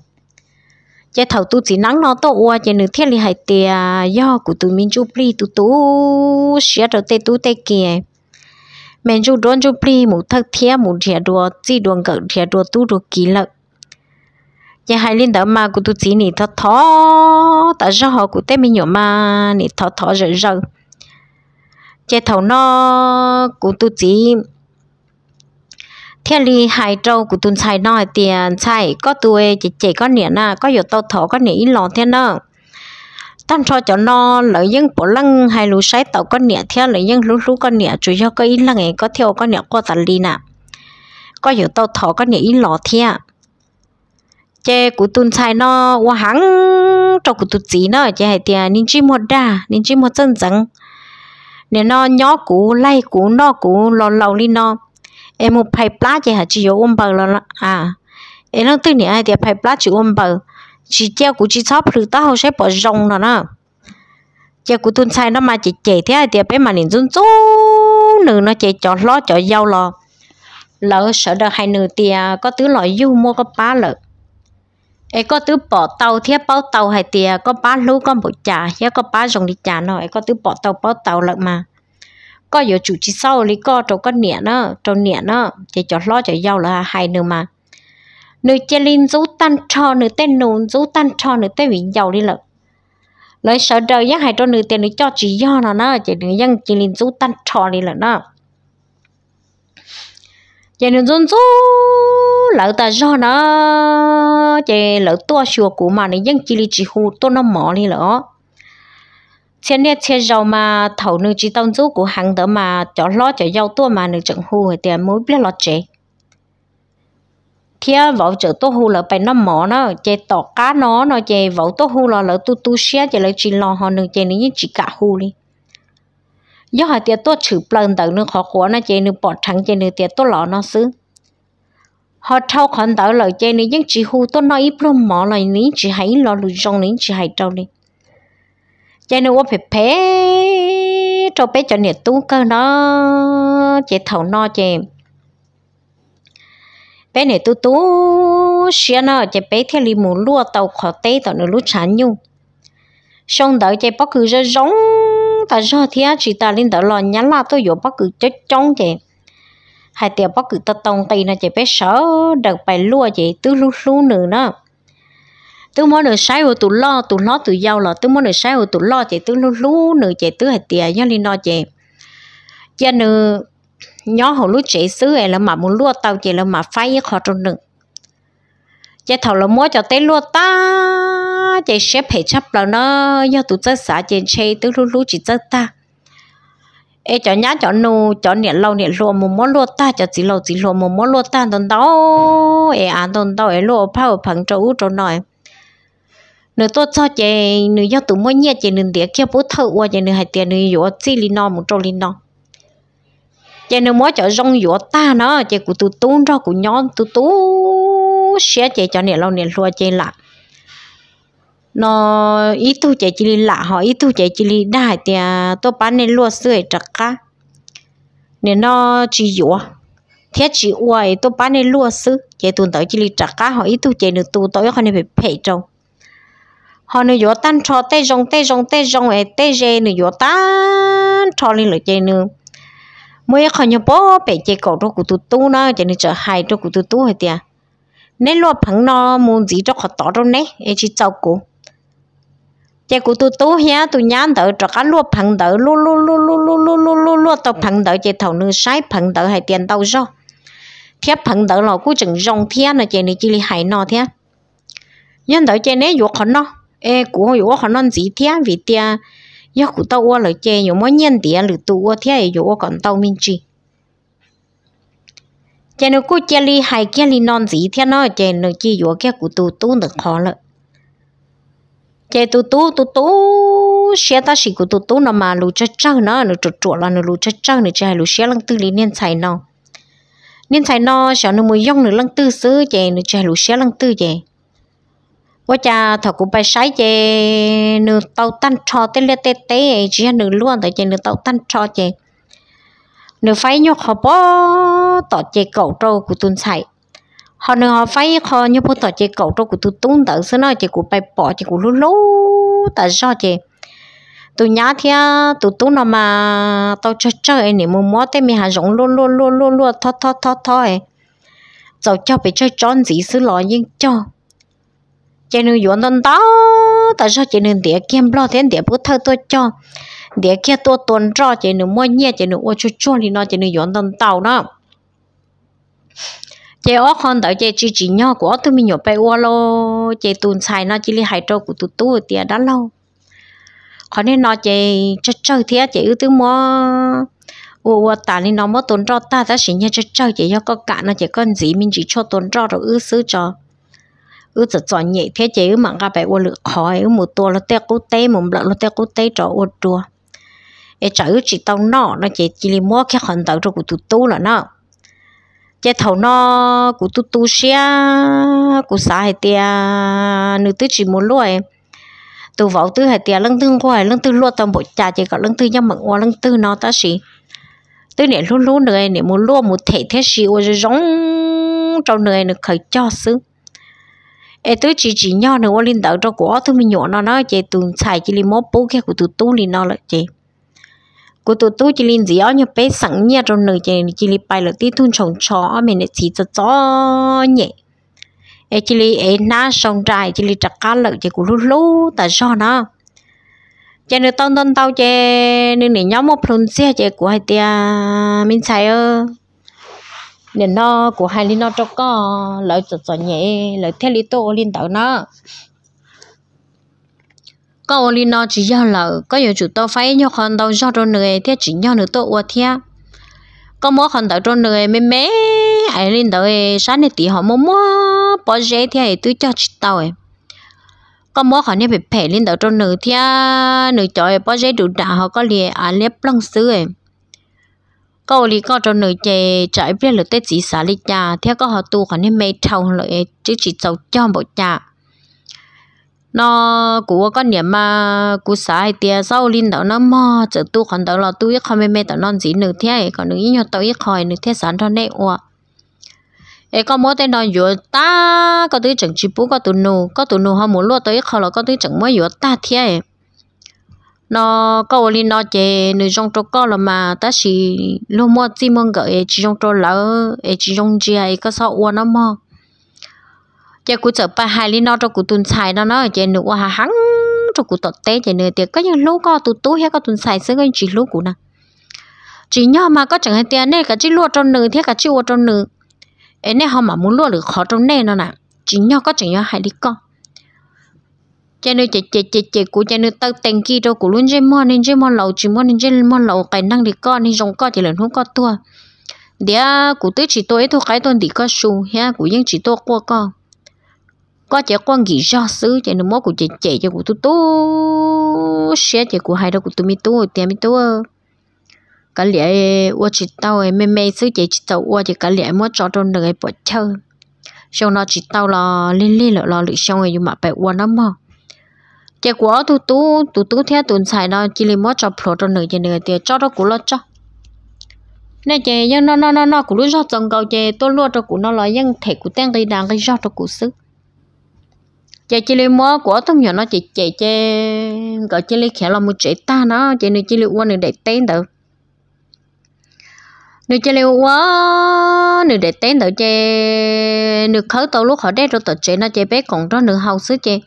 chị thầu tôi chỉ nắng nó tôi qua chị nửa theo li hai tia do của tôi mình chú pli tôi tú xia rồi tê tú tê kia mình chú đón chú pli một thằng thiệt một thiệt đùa chỉ đùa cỡ thiệt đùa tu đùa kỳ lợn giờ hai linh đạo mà cụ tu chỉ nị thọ thọ tại sao họ cụ tết mình nhổ mà nị thọ thọ rồi rồi giờ thầu nó cụ tu chỉ theo lý hai trâu cụ tu xài nói tiền xài có tuổi chỉ chỉ có nịa na có giờ tao thọ có nịa ít lọ thế nào tan cho cho nó lợi dân bộ lăng hai lũ sái tàu có nịa theo lợi dân lũ lũ có nịa chủ yếu có ít lăng ấy có theo có nịa qua tận ly nè có nhiều tàu thọ có nịa ít lọ theo chế cụ tuân sai nó qua hãng cho cụ tụt gì nó chế hay tiền ninh chim một đà ninh chim một chân chẳng nên nó nhỏ cụ lay cụ nó cụ lò lầu đi nó em một phải plá chế hay chỉ có ôm bờ là à em nó tự nhiên ai thì phải plá chỉ ôm bờ chỉ treo cụ chỉ sắp được tao sẽ bỏ rong nó nè chế cụ tuân sai nó mà chỉ chế thế thì bé mà nên run run nữa nó chế cho lo cho dâu lo lỡ sợ đời hai nửa tiền có tứ loại du mua có bá lợn ấy có tứ bỏ tàu thiết bao tàu hay tiề có bá lú có một chả hay có bá dùng đi chả nó ấy có tứ bỏ tàu bao tàu lợn mà có giờ chủ chỉ sau lý co trâu có nhẹ nó trâu nhẹ nó chỉ cho lo cho giàu là hay nữa mà nữ chơi linh dấu tan cho nữ tên nôn dấu tan cho nữ tên bị giàu đi lợn lấy sợ đời giác hay cho nữ tên nữ cho chỉ do nó nó chỉ nữ dân chỉ linh dấu tan cho đi lợn nó giờ nên run run lỡ ta do nó chè lỡ tua chùa cũ mà nên dân chỉ li chỉ hù tôi nó mỏ đi lỡ trên nét trên dầu mà thầu nương chỉ tông rú của hàng đó mà cho lo cho dầu tua mà nương chẳng hù thì tiền mới biết lo chế thia vợ chợ tôi hù lỡ bài nó mỏ nó chè tỏ cá nó nó chè vợ tôi hù lỡ lỡ tu tu xé chè lỡ chỉ lo họ nương chè nên chỉ cả hù đi do họ tiệt tốt chữ plần tàu nước họ của nó chơi nước bọt thắng chơi nước tiệt tốt lọ nó xứ họ thâu khẩn tàu lời chơi nước những chỉ hù tốt nó ít luôn mỏ ní chỉ hãy lo lụi rong ní chỉ hãy trâu đi chơi nước phải phê trâu bé cho nhiệt tú cơ nó chơi thầu no chơi bé này tu tu xia nó chơi bé theo li mù lúa tàu khó tê tàu nước lúa chán xong đợi chơi bóc cứ ra rong ta cho thì á chỉ ta lên đó lo nhắn là tôi vô bắt cứ chết trong chị hai tiệm bắt cứ ta tông tay nó chị bé sợ đợt bài lúa chị tứ lú lú nữa nó tứ mỗi nửa sáng của tụ lo tụ lo tụ giàu là tứ mỗi nửa sáng của tụ lo chị tứ lú lú nữa chị tứ hai tiệm nhớ lên nó chị cho nữa nhớ hồi lúc chị xứ ấy là mà muốn lúa tàu chị là mà phải khó trong nữa chế thầu là mua cho tên luôn ta chế xếp phải chấp là nó do tụ chất xã trên xe tứ lú lú chỉ chất ta ê cho nhá cho nô cho niệm lâu niệm lúa một món lúa ta cho chỉ lâu chỉ lúa một món lúa ta tồn đâu ê ăn à, tồn đâu ê lúa phao phẳng trâu trâu nồi nửa tốt cho chị nửa do tụ mỗi nhẹ chị nửa tiếc kia bố thợ qua chị nửa hai tiền nửa yếu chỉ lì nọ một trâu lì nọ chị nửa mỗi cho rong yếu ta nó chị cụ tụ tốn ra cụ nhon tụ tốn xe chạy cho nè lâu nè lúa chạy lại nó ít thu chạy chỉ lạ họ ít thu chạy chỉ đại thì tôi bán nên lúa sưởi trắc cả nên nó chỉ dùa thế chỉ uầy tôi bán nên lúa sứ chạy tuần tới chỉ trắc cả họ ít thu chạy được tu tới họ nên phải phê trâu họ nên dùa tan cho tê rong tê rong tê rong ấy tê dê nên dùa tan cho lên lại chạy nữa mới họ nhớ bố bé chạy cầu đó của tu tu nó chạy nên chở hai đó của tu tu hay tiệt nên lo phẳng nó muốn gì cho khó tỏ đâu nè ấy chỉ cháu cô chị cô tôi tôi hia tôi nhắn đỡ cho cái lo phẳng đỡ lo lo lo lo lo lo lo lo lo tao ừ. phẳng đỡ chị thầu nữ sai phẳng đỡ hay tiền đâu rồi thiếp phẳng đỡ nó cũng chừng rong thiếp là chị này chỉ li hay nó thiếp nhân đỡ chị này vô khó nó ê cô vô khó nó gì thiếp vì thiếp giờ cô tao qua lời chị nhiều mỗi nhân tiền lừa tôi qua thiếp vô còn tao minh chi chè nó cứ chè li hay chè li non gì thì nó chè nó chỉ vô cái cụ tu tu được khó lợ chè tu tu tu tu xe ta chỉ cụ tu tu nó mà lù chắc chắc nó nó chuột chuột là nó lù chắc chắc nó chè lù xe lăng tư lý nên xài nó nên xài nó sợ nó mới dông nó lăng tư xứ chè nó chè lù xe lăng tư chè quá cha thọ cũng bài sái chè nó tàu tan trò tê lê tê tê chè nó luôn tại chè nó tàu tan trò chè nếu phải nhóc họ bỏ tọt chế cầu trâu của tuần sai họ nếu họ phải họ nhóc bỏ tọt chế cầu trâu của tuần tuần tự xưa nói chế của bài bỏ chế của lú lú tại sao chế tụi nhá thì tụi tú nó mà tao chơi chơi này mua mua tên mình hàng rộng luôn luôn luôn luôn luôn thọ thọ thọ thọ ấy dầu cho bị chơi chọn gì xứ lò nhưng cho chơi nương yuan tân tao tại sao chơi nương để kiếm lo thế để bữa thơ tôi cho để kia tôi tuần cho chỉ nữa mua nhẹ chỉ nữa ô chú chú thì nó chỉ nữa dọn tần tàu nó chị ở con tới chị chỉ chỉ nhau của tôi mình nhổ bay qua lo chị tuần xài nó chỉ li hải trâu của tụi tôi tiền đã lâu còn nên nó chị chơi chơi thế chị ưu tư mua ủa tả nên nó mua tuần cho ta ta chỉ nhau chơi chơi chị do có cả nó chỉ con gì mình chỉ cho tuần cho rồi ưu xứ cho ưu chỉ chọn nhẹ thế chị mà mặn cả bay qua khỏi ưu một tua nó té cú té một lợn nó té cú té cho ưu chua e chả ư chỉ tao nọ nó chỉ chỉ li mua cái hòn tàu cho cụ tu tu là nó chế thầu nó cụ tu tu xia cụ xã hệ tia chỉ muốn luôn từ vào tư hệ tia lăng tư ngoài lăng tư luôn toàn bộ cha chỉ có lăng tư nhâm mặn qua lăng tư nó ta xí tư nè luôn luôn nữa nè muốn luôn một thể thế xí ôi giống trong người nữa khởi cho xứ ê tôi chỉ chỉ nhau nữa lên đỡ cho quá thứ mình nhổ nó nói chị tụi xài chỉ li mốt bố cái của tụi tu li nó là chị cô tôi tôi chỉ linh gì ở nhà bé sẵn nhà trong nửa chỉ chỉ linh bay là tí thun trồng chó mình để chỉ cho chó nhẹ ấy chỉ linh ấy na sông trai chỉ linh chặt cá lợi chỉ của lú lú tại sao nó chỉ nửa tao tao tao chơi nên nửa nhóm một phần xe chơi của hai tia mình xài ơ nửa nó của hai linh nó cho có lợi cho cho nhẹ lợi theo lý tô linh tạo nó có ô li nó chỉ do là có nhiều chủ tao phải nhau còn tàu cho trôn người thế chỉ nhau nữa tao uất thế có mỗi còn tàu trôn người mê mê ai lên ấy sáng nay tí họ mua mua bỏ dễ thế tôi cho chị tao ấy có mỗi họ này bị phê lên tàu trôn người thế người cho ấy bỏ dễ đủ đà họ có liền à liếp lông xứ ấy có lý có cho người chơi trải biết là tết chỉ xả lịch cha theo có họ tu khoản nên mê thâu lợi chứ chỉ giàu cho bộ cha nó cú con niệm mà cú sai tia sau linh đó nó mò chở tu còn đó là tu ít không mê mê đó non gì nữa thế còn nữa nhiều tao ít khỏi nữa thế sản đó nè ủa ấy có mỗi tên đó vừa ta có tới chẳng chịu bú có tụ nụ có tụ nụ không muốn luôn tới không là có tới chẳng mới vừa ta thế nó có linh nó chè nữ trong chỗ có là mà ta chỉ luôn mua chim mông gợi chỉ trong chỗ lỡ chỉ trong chia ấy có sao ua nó mò chị cũng chở ba hai lý nó cho cụ tuần xài nó nó chị nữa hà hăng cho cụ tọt té chị nữa tiệc có những lúc co tụt tú hết có tuần xài xứ cái chỉ lúc cụ nè chỉ nhau mà có chẳng hay tiền này cả chỉ lúa trong nữ thế cả chỉ lúa trong nữ ấy này họ mà muốn lúa được khó trong này nó nè chỉ nhau có chẳng nhau hai lý con cho nên chị chị chị chị của cho nên tao tiền kia đâu của luôn chơi mòn nên chơi mòn lẩu chỉ mòn nên chơi mòn lẩu cái năng thì con nên giống con chỉ là không có tua để của tới chỉ tôi thôi cái tuần thì có xu ha của những chỉ tôi qua con có chỉ quan gì do xứ chỉ nó mốt của chị chị cho của tu tu xe chỉ của hai đó của tu mi tu tiền mi tu cái lẽ ô chỉ tao em mê mê xứ chị chỉ tao ô chỉ cái lẽ mốt cho trong đời bỏ chơi xong nó chỉ tao là liên liên là lo lụy xong rồi mà phải quan lắm mà chỉ của tu tu tu tu theo tuần xài nó chỉ lấy mốt cho pro trong đời chỉ đời tiền cho đó của lo cho nè chị nhưng nó nó nó nó cũng lúc do chồng cầu chị tôi luôn cho cũng nó là nhưng thể của tên gây đàn gây do cho của xứ chị chị lấy mua của tông nhỏ nó chị chị chị gọi chị lấy khéo là một chị ta nó chị nên chị lấy uống để tên được nửa chơi liu quá nửa để tên được chị nửa khởi tàu lúc họ đét rồi tàu chơi nó chơi bé còn đó nửa hậu xứ chị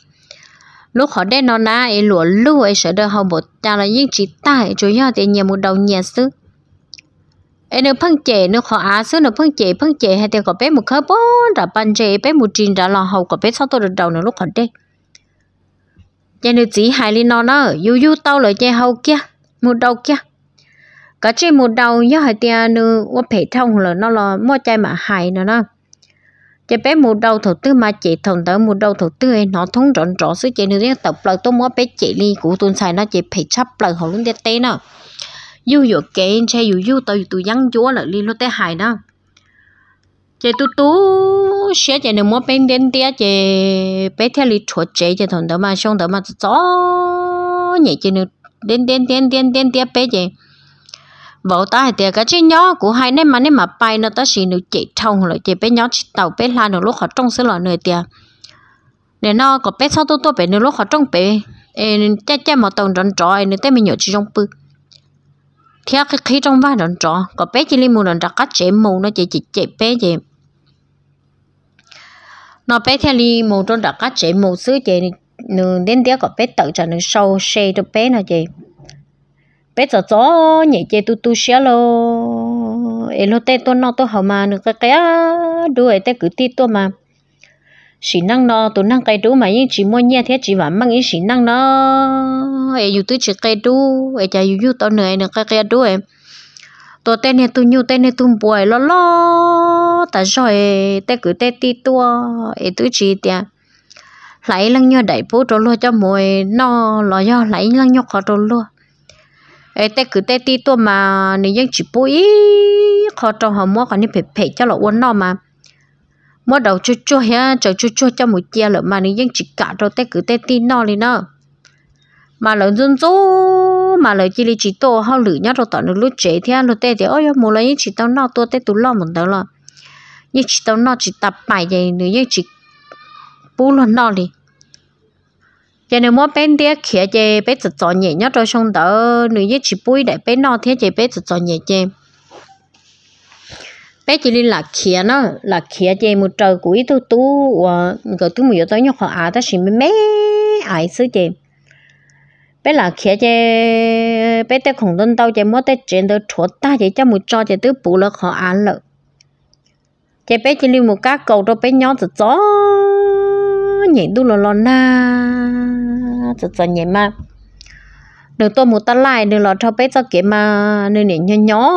lúc họ đét nó na ấy lúa lúa ấy sợ đỡ hậu một cha là những chị ta chủ yếu thì nhiều một đầu nhà xứ em phăng chế nó khó á xứ nó phăng phăng chế hay tiêu có bé một khớ bốn đã ban chế bé một chín đã lo hậu có bé sau tôi đầu nó lúc còn đây giờ nó chỉ hai ly nó nó yu yu tao lại chơi hậu kia một đầu kia cả chế một đầu nhớ hai tia nó qua phải thông là nó là mua chơi mà hại nó nó chế bé một đầu thổ tư mà chế thằng tới một đầu thổ tư ấy nó thông rộn rõ sứ chế nó riêng tập lại tôi mua bé chế ly của tôi xài nó chế phải chắp lại hậu luôn tê tê nó yêu yêu kén chơi yêu yêu tao tụi dân chúa là li lo té hài đó chị tu tu sẽ chị nếu mua bên đến tía chị bé theo li chuột chị chị thằng đó mà xong đó mà chó nhảy chị nếu đến đến đến đến đến tía bé chị vợ ta hay tía cái chị nhỏ của hai nên mà nên mà bay nó ta xì được chị thông rồi chị bé nhỏ chị tàu bé la nó lúc họ trông sữa lọ nơi tía nếu nó có bé sau tu tu bé nếu lúc họ trong bé cha cha mà tông tròn trọi nếu té mình nhớ chị bự theo cái khí trong vai đòn trọ có bé chỉ lên mù đòn đặc cắt chế mù nó chỉ chỉ chế bé chế nó bé theo đi mù trong đặc cắt chế mù xứ chế nửa đến tiếc có bé tự trả nửa sâu xe cho bé nó chế bé giờ gió nhẹ chế tu tu xe lo elo tê tôi nó tôi hầu mà nửa cái cái đuôi tê cứ ti tôi mà chỉ năng nó tụi năng cây đu mà những chỉ mua nhẹ thế chỉ vẫn mang những chỉ năng nó ai dù tôi chỉ cây đu ai chả dù dù tao nữa nữa cây cây đu em tôi tên này tôi nhiều tên này tụi bùi lo lo ta rồi ta cứ ta ti tua ấy tôi chỉ tiền lấy lăng nhau đẩy phố trâu lo cho mồi nó lo do lấy lăng nhớ khó trâu luôn ai ta cứ ta ti tua mà nếu những chỉ bồi khó trâu họ mua còn đi phải phải cho lọ uốn nó mà mua đầu chua chua ha chờ chua chua cho một chia lợn mà nên chỉ cả đâu té cứ té tin no đi nó mà lợn dân dỗ mà lợn chỉ là chỉ tổ hao lử nhá rồi tao nó lúc chế thế lúc té thì ôi mua lấy chỉ tao no tôi té tú lo một tao lo nhưng chỉ tao no chỉ tập bài vậy nữa nhưng chỉ bù lo no đi giờ nếu mua bên đĩa khía chơi bên tự chọn nhẹ nhá rồi xong đó nữa nhưng chỉ bùi để bên no thế chơi bên tự chọn nhẹ chơi bé chỉ đi là khía nó là khía chơi một trời cuối tu tu và rồi tu một giờ tới nhóc họ à ta xin mấy ai xứ chơi bé là khía chơi bé tới không đơn tao chơi mất tới chuyện tới chỗ ta chơi cho một trò chơi tới bù lợt họ ăn à lợt chơi bé chỉ đi một cá cầu đó bé nhỏ từ gió nhảy tu lò lò na từ gió nhảy mà nếu tôi một ta lại nếu lọt cho bé cho kiếm mà nếu nè nhỏ nhỏ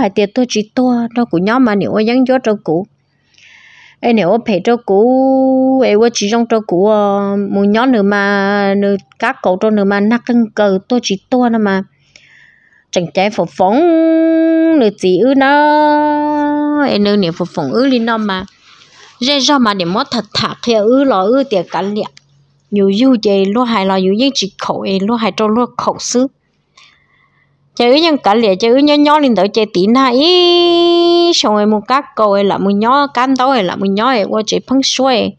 hay tiệt tôi chỉ to nó cũng nhỏ mà nếu vẫn nhắn cho cho cũ em nếu phải cho cũ em qua chỉ trong cho cũ ờ, một nhỏ nữa mà nếu các cậu cho nữa mà nắc cân cờ tôi chỉ to nữa mà chẳng trái phổ phóng nếu chỉ ư nó em nếu nè phổ phóng ư lên nó mà rẽ ra mà để mất thật thà khi ư lọ ư tiền cắn liệt dù dù gì luôn hài lo dù những chỉ khẩu ấy luôn hài trâu luôn khẩu sứ, chơi ứ nhân cả lẽ chơi ứ nhỏ nhỏ lên tới chơi tí na ý xong rồi một các cầu ấy là một nhỏ cán tàu ấy là một nhỏ ấy qua chơi phăng xuôi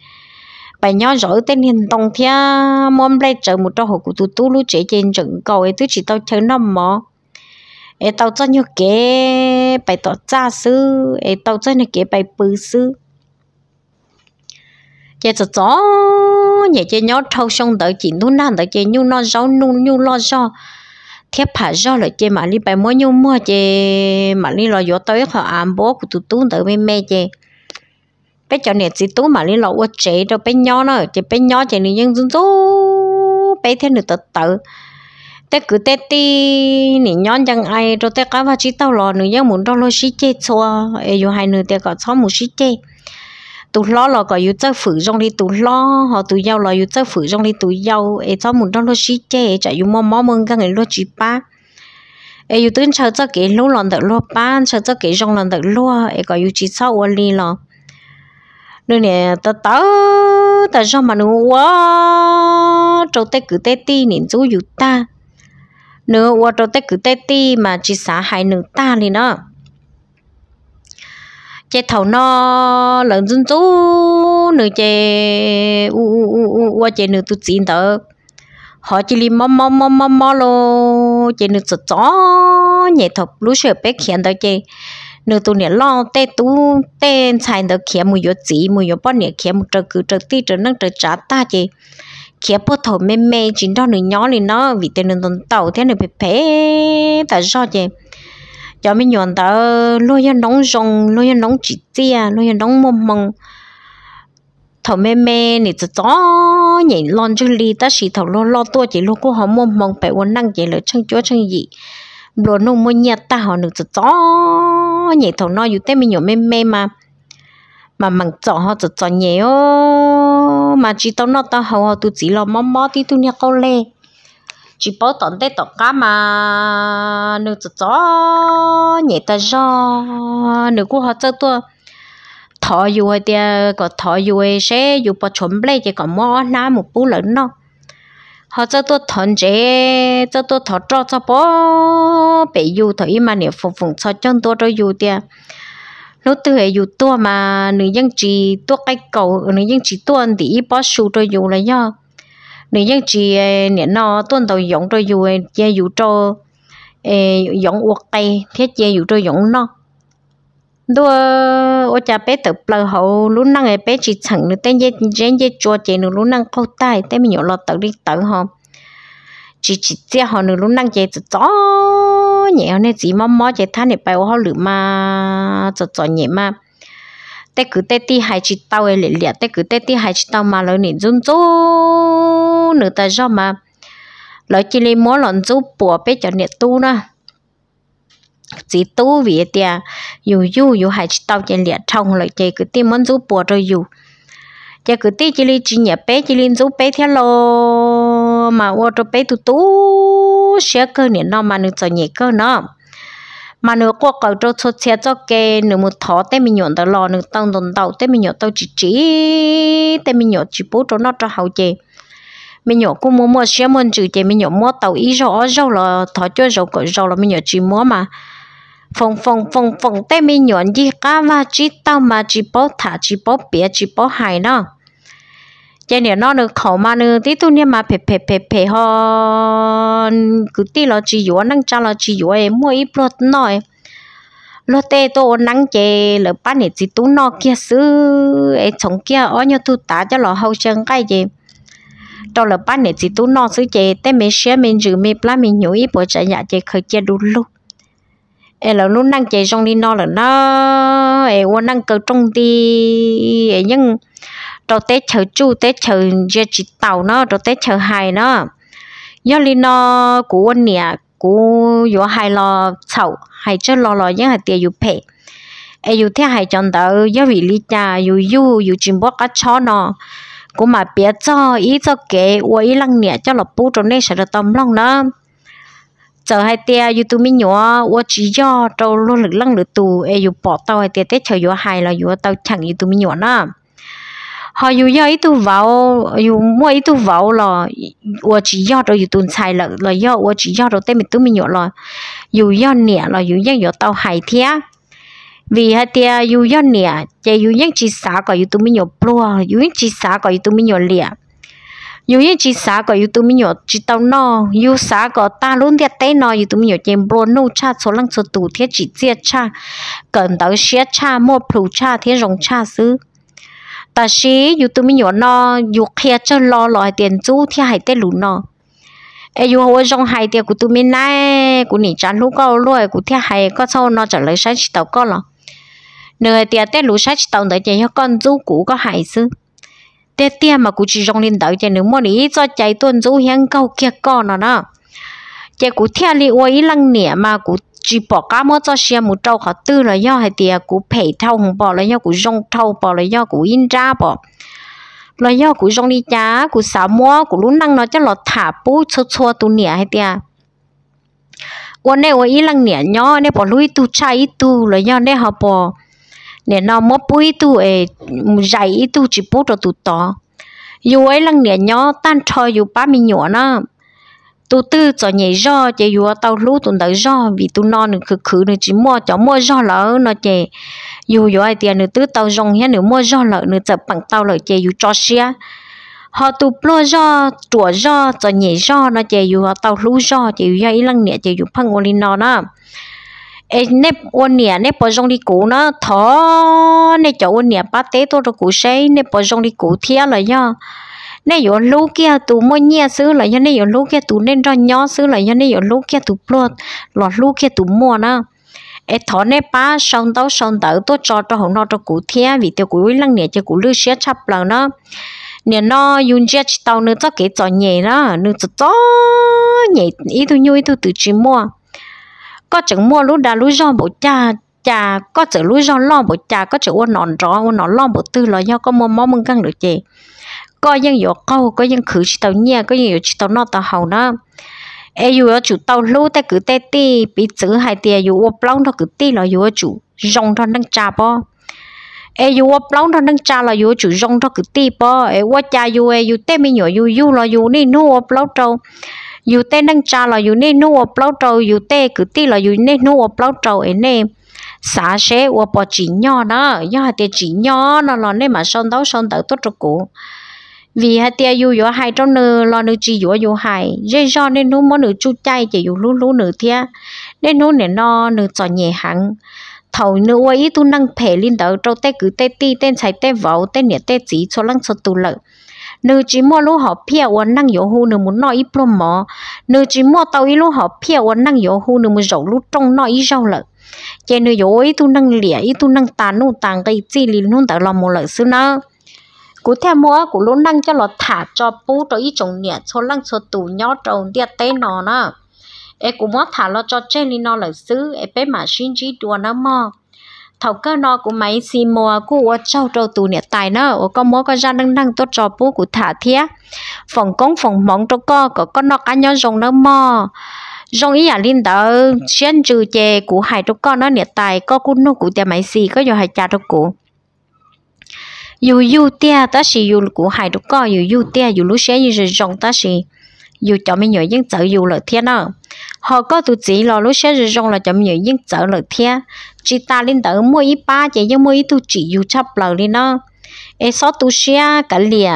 bài nhỏ rõ tên hiền tông thia mom lấy chơi một trò hồ của tụ tu lúc chơi trên trận cầu ấy tôi chỉ tao chơi năm mò ấy tao cho nhiều kế bài tao cha sư ấy tao cho nhiều kế bài bự sư chế cho chó nhẹ chế nhó thâu sông tới chỉ nu nan tới chế nhu nó rau nu nhu lo rau thép hạ rau lại chế mà đi bài mua nhu mua chế mà đi lo gió tới họ ăn bố của tụi tụi tới bên mẹ chế bé cho nè chỉ tú mà đi lo uất chế đâu bé nhó nó chế bé nhó chế nữ nhân dân tú bé thế nữ tự tự tê cứ tê ti nỉ nhón chẳng ai rồi tê cá và chỉ tao lò nữ nhân muốn đâu lo xí chê xua ai yêu hai nữ tê có sáu một xí chê tụ lo là có yêu chơi phử trong đi tụ lo họ tụ yêu là yêu chơi phử trong đi tụ yêu ấy cho muốn trong lối xí chê chạy yêu mò mò mừng các người lối chỉ ba ấy yêu tuyến chờ chơi cái lối lần đầu lối ba chờ chơi cái trong lần đầu lô ấy có yêu chỉ sau ở đi lo nên nè tớ tớ tớ cho mà nó quá trâu tê cứ tê ti nên chú yêu ta nữa quá trâu tê cứ tê ti mà chỉ xả hại nửa ta liền đó chế thầu nó lợn dân chú nửa chế u u u u u chế nửa tu chín tớ họ chỉ li mò mò mò mò mò lo chế nửa chó chó nhẹ thập lũ sửa bé khiến tớ chế nửa tu nè lo tê tu tê xài tớ khiến mùi yếu chỉ mùi yếu bó nè khiến mùi trờ cứ trờ ti trờ năng trờ chả ta chế khi bố thổ mê mê chính đó nửa nhỏ lên nó vì tên nửa tàu thế này bé bé ta do chế giờ mình nhận ta lôi yên nóng rồng lôi yên nóng chỉ tia lôi yên nóng mồm mông thầu mê mê nè cho chó nhảy lon chứ li ta chỉ thầu lo lo tua chỉ lo cô họ mồm mông phải uốn năng chỉ lỡ chân chúa chân gì đồ nông mua nhà ta họ nực cho chó nhảy thầu no dù té mình nhận mê mê mà mà mặn chó họ cho chó nhẹ ô mà chỉ tao nó tao họ họ tu chỉ lo mò mò tí tu nhà câu lê chỉ bảo tận tết tận cá mà nếu cho cho nhẹ ta cho nếu cũng học cho tôi thọ dù thì có thọ dù sẽ dù bảo chuẩn bị chỉ có mua na một bú lớn nó họ cho tôi thằng chế cho tôi thọ cho cho bảo bị dù thấy mà nếu phục vụ cho chân tôi cho dù thì nó tự hệ dù tôi mà nữ dân chỉ tôi cái cầu nữ dân chỉ tôi thì bỏ sưu cho dù là nhau nếu như chị nè nó tuân theo giống rồi dù ờ, chia dù cho ờ, giống uộc cây thế chia dù cho giống nó đua ở cha bé tập bờ hậu lúc năng ấy bé chỉ chẳng được tên dây dây dây chua chị nữa lúc năng câu tay tên mình nhỏ lo tự đi tự hòm chỉ chỉ chia họ nữa lúc năng chị tự chó nhẹ nên chỉ mong mò chị than này bao họ lử mà tự chó nhẹ mà tê cứ tết ti hai chị tao ấy liền, lẹ tê cứ tê ti hai chị tao mà lời nị run rú nữa ta do mà lời chỉ lấy món lợn rú bùa bé cho nị tu nữa chỉ tu vì tia dù dù dù hai chị tao chỉ liền trong lời chỉ cứ ti món rú bùa rồi dù chỉ cứ ti chỉ lấy chỉ nhẹ bé chỉ lấy rú bé theo lo mà ô tô bé tu tu sẽ cơ nị nó mà nị cho nhẹ cơ nó mà nếu qua cầu cho xuất xe cho kê nếu một thó té mình nhọn tàu lò nếu tăng đồn tàu té mình nhọn tàu chỉ chỉ té mình nhọn chỉ bố cho nó cho hậu chè mình nhọn cũng mua mua xe môn chữ chè mình nhọn mua tàu ý rõ rõ là thó cho rõ cỡ rõ là mình nhọn chỉ mua mà phong phong phong phong té mình nhọn gì cả và chỉ tàu mà chỉ bố thả chỉ bố bía chỉ bố hài đó chế nè nó nữa khẩu mà nữa tí tu nè mà phê phê phê phê ho cứ tí lo chỉ yếu năng cho lo chỉ yếu em mua ít lót nồi lo tê tô năng chế lỡ bán nè chỉ tu nó kia xứ em chống kia ở nhau tu tá cho lo hậu chân cái gì đó lỡ bán nè chỉ tu nó xứ chế tê mình xe mình rửa mình plan mình nhủ ít bộ chạy nhà chế khởi chế đủ lúc em lỡ lúc năng chế trong đi nó là nó em năng cơ trong đi nhưng rồi té chở chu té chở dê chỉ tàu nó rồi té chở hài nó nhớ li nó cú anh nè cú vô hai lo sầu, hai chơi lo lo nhớ hai tiền dù phe ai dù thế hai chọn tờ nhớ vì lý cha dù dù dù chim bóc cá chó nó cú mà biết cho ý cho kể ua ý lăng nè cho là bút trong đây sẽ được tâm lòng nó giờ hai tia youtube mi nhỏ ua chỉ do trâu luôn lực lăng lực tù ai dù bỏ tao hai tia tết chờ vô hai là vô tao chẳng youtube mi nhỏ nó họ dù do ít tu vào dù mua ít tu vào là 我只要着有顿菜了了要我只要着对面对面有了有要年了有要有到海天。vì hai tia yêu nhất nè chỉ yêu nhất chỉ xả có yêu tụi mình nhiều plua yêu nhất chỉ xả có yêu tụi mình nhiều lìa yêu nhất chỉ xả có yêu tụi mình nhiều chỉ tao no yêu xả có ta luôn thiệt tay no yêu tụi mình nhiều chém plua nô cha số lăng số tủ thiết chỉ chia cha cần tới chia cha mua plua cha thiết rong cha xứ ta sĩ dù tụi mình nhỏ nó dù kia cho lo lo tiền chú thì hãy tết lũ nó ai dù hồi trong hai tiền của tụi mình này của nị chán lúc câu luôn của thì hãy có sau nó trả lời sách tàu có lọ nơi tiền tết lũ sách tàu đấy chỉ cho con chú cũ có hại sư tết tiền mà cũng chỉ trong lên đầu chỉ nếu mà đi cho chạy tuần chú hiang câu kia con nó đó chỉ của thì li ôi lăng nẻ mà của chỉ bỏ cá mỡ cho xe một trâu họ tư là do hay tiề cú phải thâu hùng bỏ là do cú rong thâu bỏ là do cú in ra bỏ là do cú rong đi chá cú xả mua cú lún năng nó cho lọt thả bú cho cho tu nỉa hay tiề quan này quan lăng nỉa nhó này bỏ lui tu chai tu là do này họ bỏ nè nó mất bụi tu ấy dạy tu chỉ bút rồi tu to dù lăng nỉa nhó tan cho dù ba mình nhỏ nó tu tư cho nhảy do chạy vừa tao lú tụi đỡ do vì tụi non được khử khử được chỉ mua cho mua do lỡ nó chạy dù vừa ai tiền được tứ tao dùng hết nữa mua do lỡ nữa chập bằng tao lỡ chạy vừa cho xe họ tụ plo do chùa do cho nhảy do nó chạy vừa tao lú do chạy vừa ấy lăng nè chạy vừa phăng ngồi nó nó ấy nếp ôn nè nếp bò rong đi cũ nó thó nếp cho ôn nè bắt té tôi rồi cũ xây nếp bò rong đi cũ thiệt rồi nhá nãy giờ lú kia tụ mua nhia xứ là cho nãy giờ lú kia tụ nên cho nhó xứ là cho nãy giờ lú kia tụ plot lọt lú kia tụ mua nữa ế thọ nè ba sông tàu sông tàu tôi cho cho hồng nọ cho cụ thea vì tiêu cụ lăng nè cho cụ lư xé chắp lần nó nè no dùng jet tàu nữa cho kể cho nhẹ nó nữa cho to nhẹ ý tôi nhui tôi tự chỉ mua có chẳng mua lúc đã lúc do bộ cha cha có chữ lúc do lo bộ cha có chữ uốn nón rõ uốn nón lo bộ tư lo nhau có mua món mừng căng được chị có dân dụ câu có dân khử chỉ tàu nhẹ có dân dụ chỉ tàu nọ tàu hậu nó ai dụ chủ tàu lú ta cứ tê tê bị chữ hai tia dụ ô plong nó cứ tê là dụ chủ rong nó đang trà bo ai dụ ô plong nó đang trà là ở chủ rong nó cứ tê bo ai quá cha dụ ai dụ tê mi nhỏ dụ dụ là dụ ni nu ô plong trâu dụ tê đang trà là dụ ni nô ô plong trâu dụ tê cứ tê là dụ ni nô ô plong trâu ai nè xả xe ô bỏ chỉ nhỏ đó do hai tia chỉ nhỏ nó là nên mà son đấu son tới tốt cho cụ vì hai tia dù gió hai trong nơ lo nửa chỉ gió dù hai dễ do nên nó mỗi nửa chu chay chỉ dù lú lú nửa tia nên nó nè no nửa trò nhẹ hẳn thầu nửa quay ít tu năng phê lên đầu trâu tê cứ tê ti tên chạy tê vẩu tên nhẹ tê chỉ cho lăng cho tu lợi nữ chỉ mua lú họ phe và năng yếu hu nữ muốn nói ít plum mỏ nữ chỉ mua tàu ít lú họ phe và năng yếu hu nữ muốn dầu lú trong nói ít rau lợi chè nữ yếu ít tu năng lẻ ít tu năng tàn nụ tàn cái gì liền nụ tàn lòng một lợi xưa nữa cú theo mua cú luôn năng cho nó thả cho bú cho ý trồng nhẹ số lăng số tủ nhỏ trồng địa tế nó nó, em cũng mất thả nó cho trên đi nó là xứ em bé mà xin chỉ đùa nó mò thầu cơ nó của máy xì mò của châu châu tù nè tài nó ô con mua con ra năng năng tốt cho bú cú thả thía phòng công phòng móng cho co có con nó cá nhau rồng nó mò rồng ý à linh đó xuyên ừ. trừ chè cú hai cho con nó nè tài có cú nó cú tiền máy xì có giờ hai cha cho cú dù dù tia ta sĩ dù của hai đứa con dù dù tia dù lúc sẽ dù rồng ta sĩ dù cho mình nhớ những chữ dù lợi thiên đó họ có tụ chỉ lo lúc sẽ dù rồng là cho mình nhớ những chữ lợi thiên chỉ ta lên tới mỗi ít ba chỉ nhưng mỗi ít tụ chỉ dù chấp lời lên đó e số tụ xe cả lìa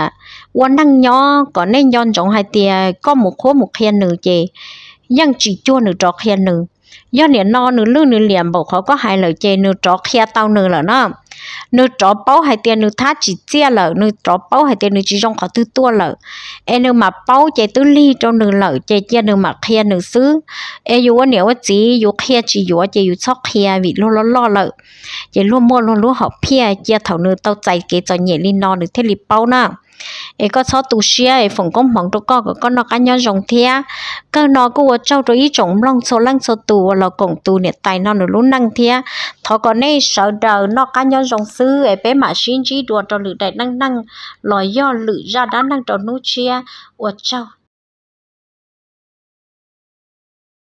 quan năng nhỏ có nên nhon trong hai tia có một khối một khen nữa chị nhưng chỉ chua nữa trọt khen nữa do nè no nữa lư nữa liền bảo họ có hai lời chê nữa trọt khe tao nữa là nó nó trọ bao hai tiền nó thắt chỉ chia lợ nó trọ bao hai tiền nó chỉ trong khó tư tua lợ em nó mà bao chạy tứ ly cho nó lợ chạy chia nó mà kia nó xứ em dù có nếu chỉ dù kia chỉ dù chạy dù sóc kia vì lo lo lo lợ chạy luôn mua luôn luôn học kia chia thầu nó tao chạy kế cho nhẹ lên nó nó thế li bao nào ấy có số tu sửa ấy phòng công phòng trong co của con nó cá nhau rồng thea cơ nó cứ ở trong rồi ý trồng long số lăng số ở lò cổng tu này tài nó nó luôn năng thea thọ còn này sợ đời nó cá nhau rồng sư ấy bé mà xin chỉ đùa cho lự đại năng năng lòi do lự ra đã năng cho nô chia ở trong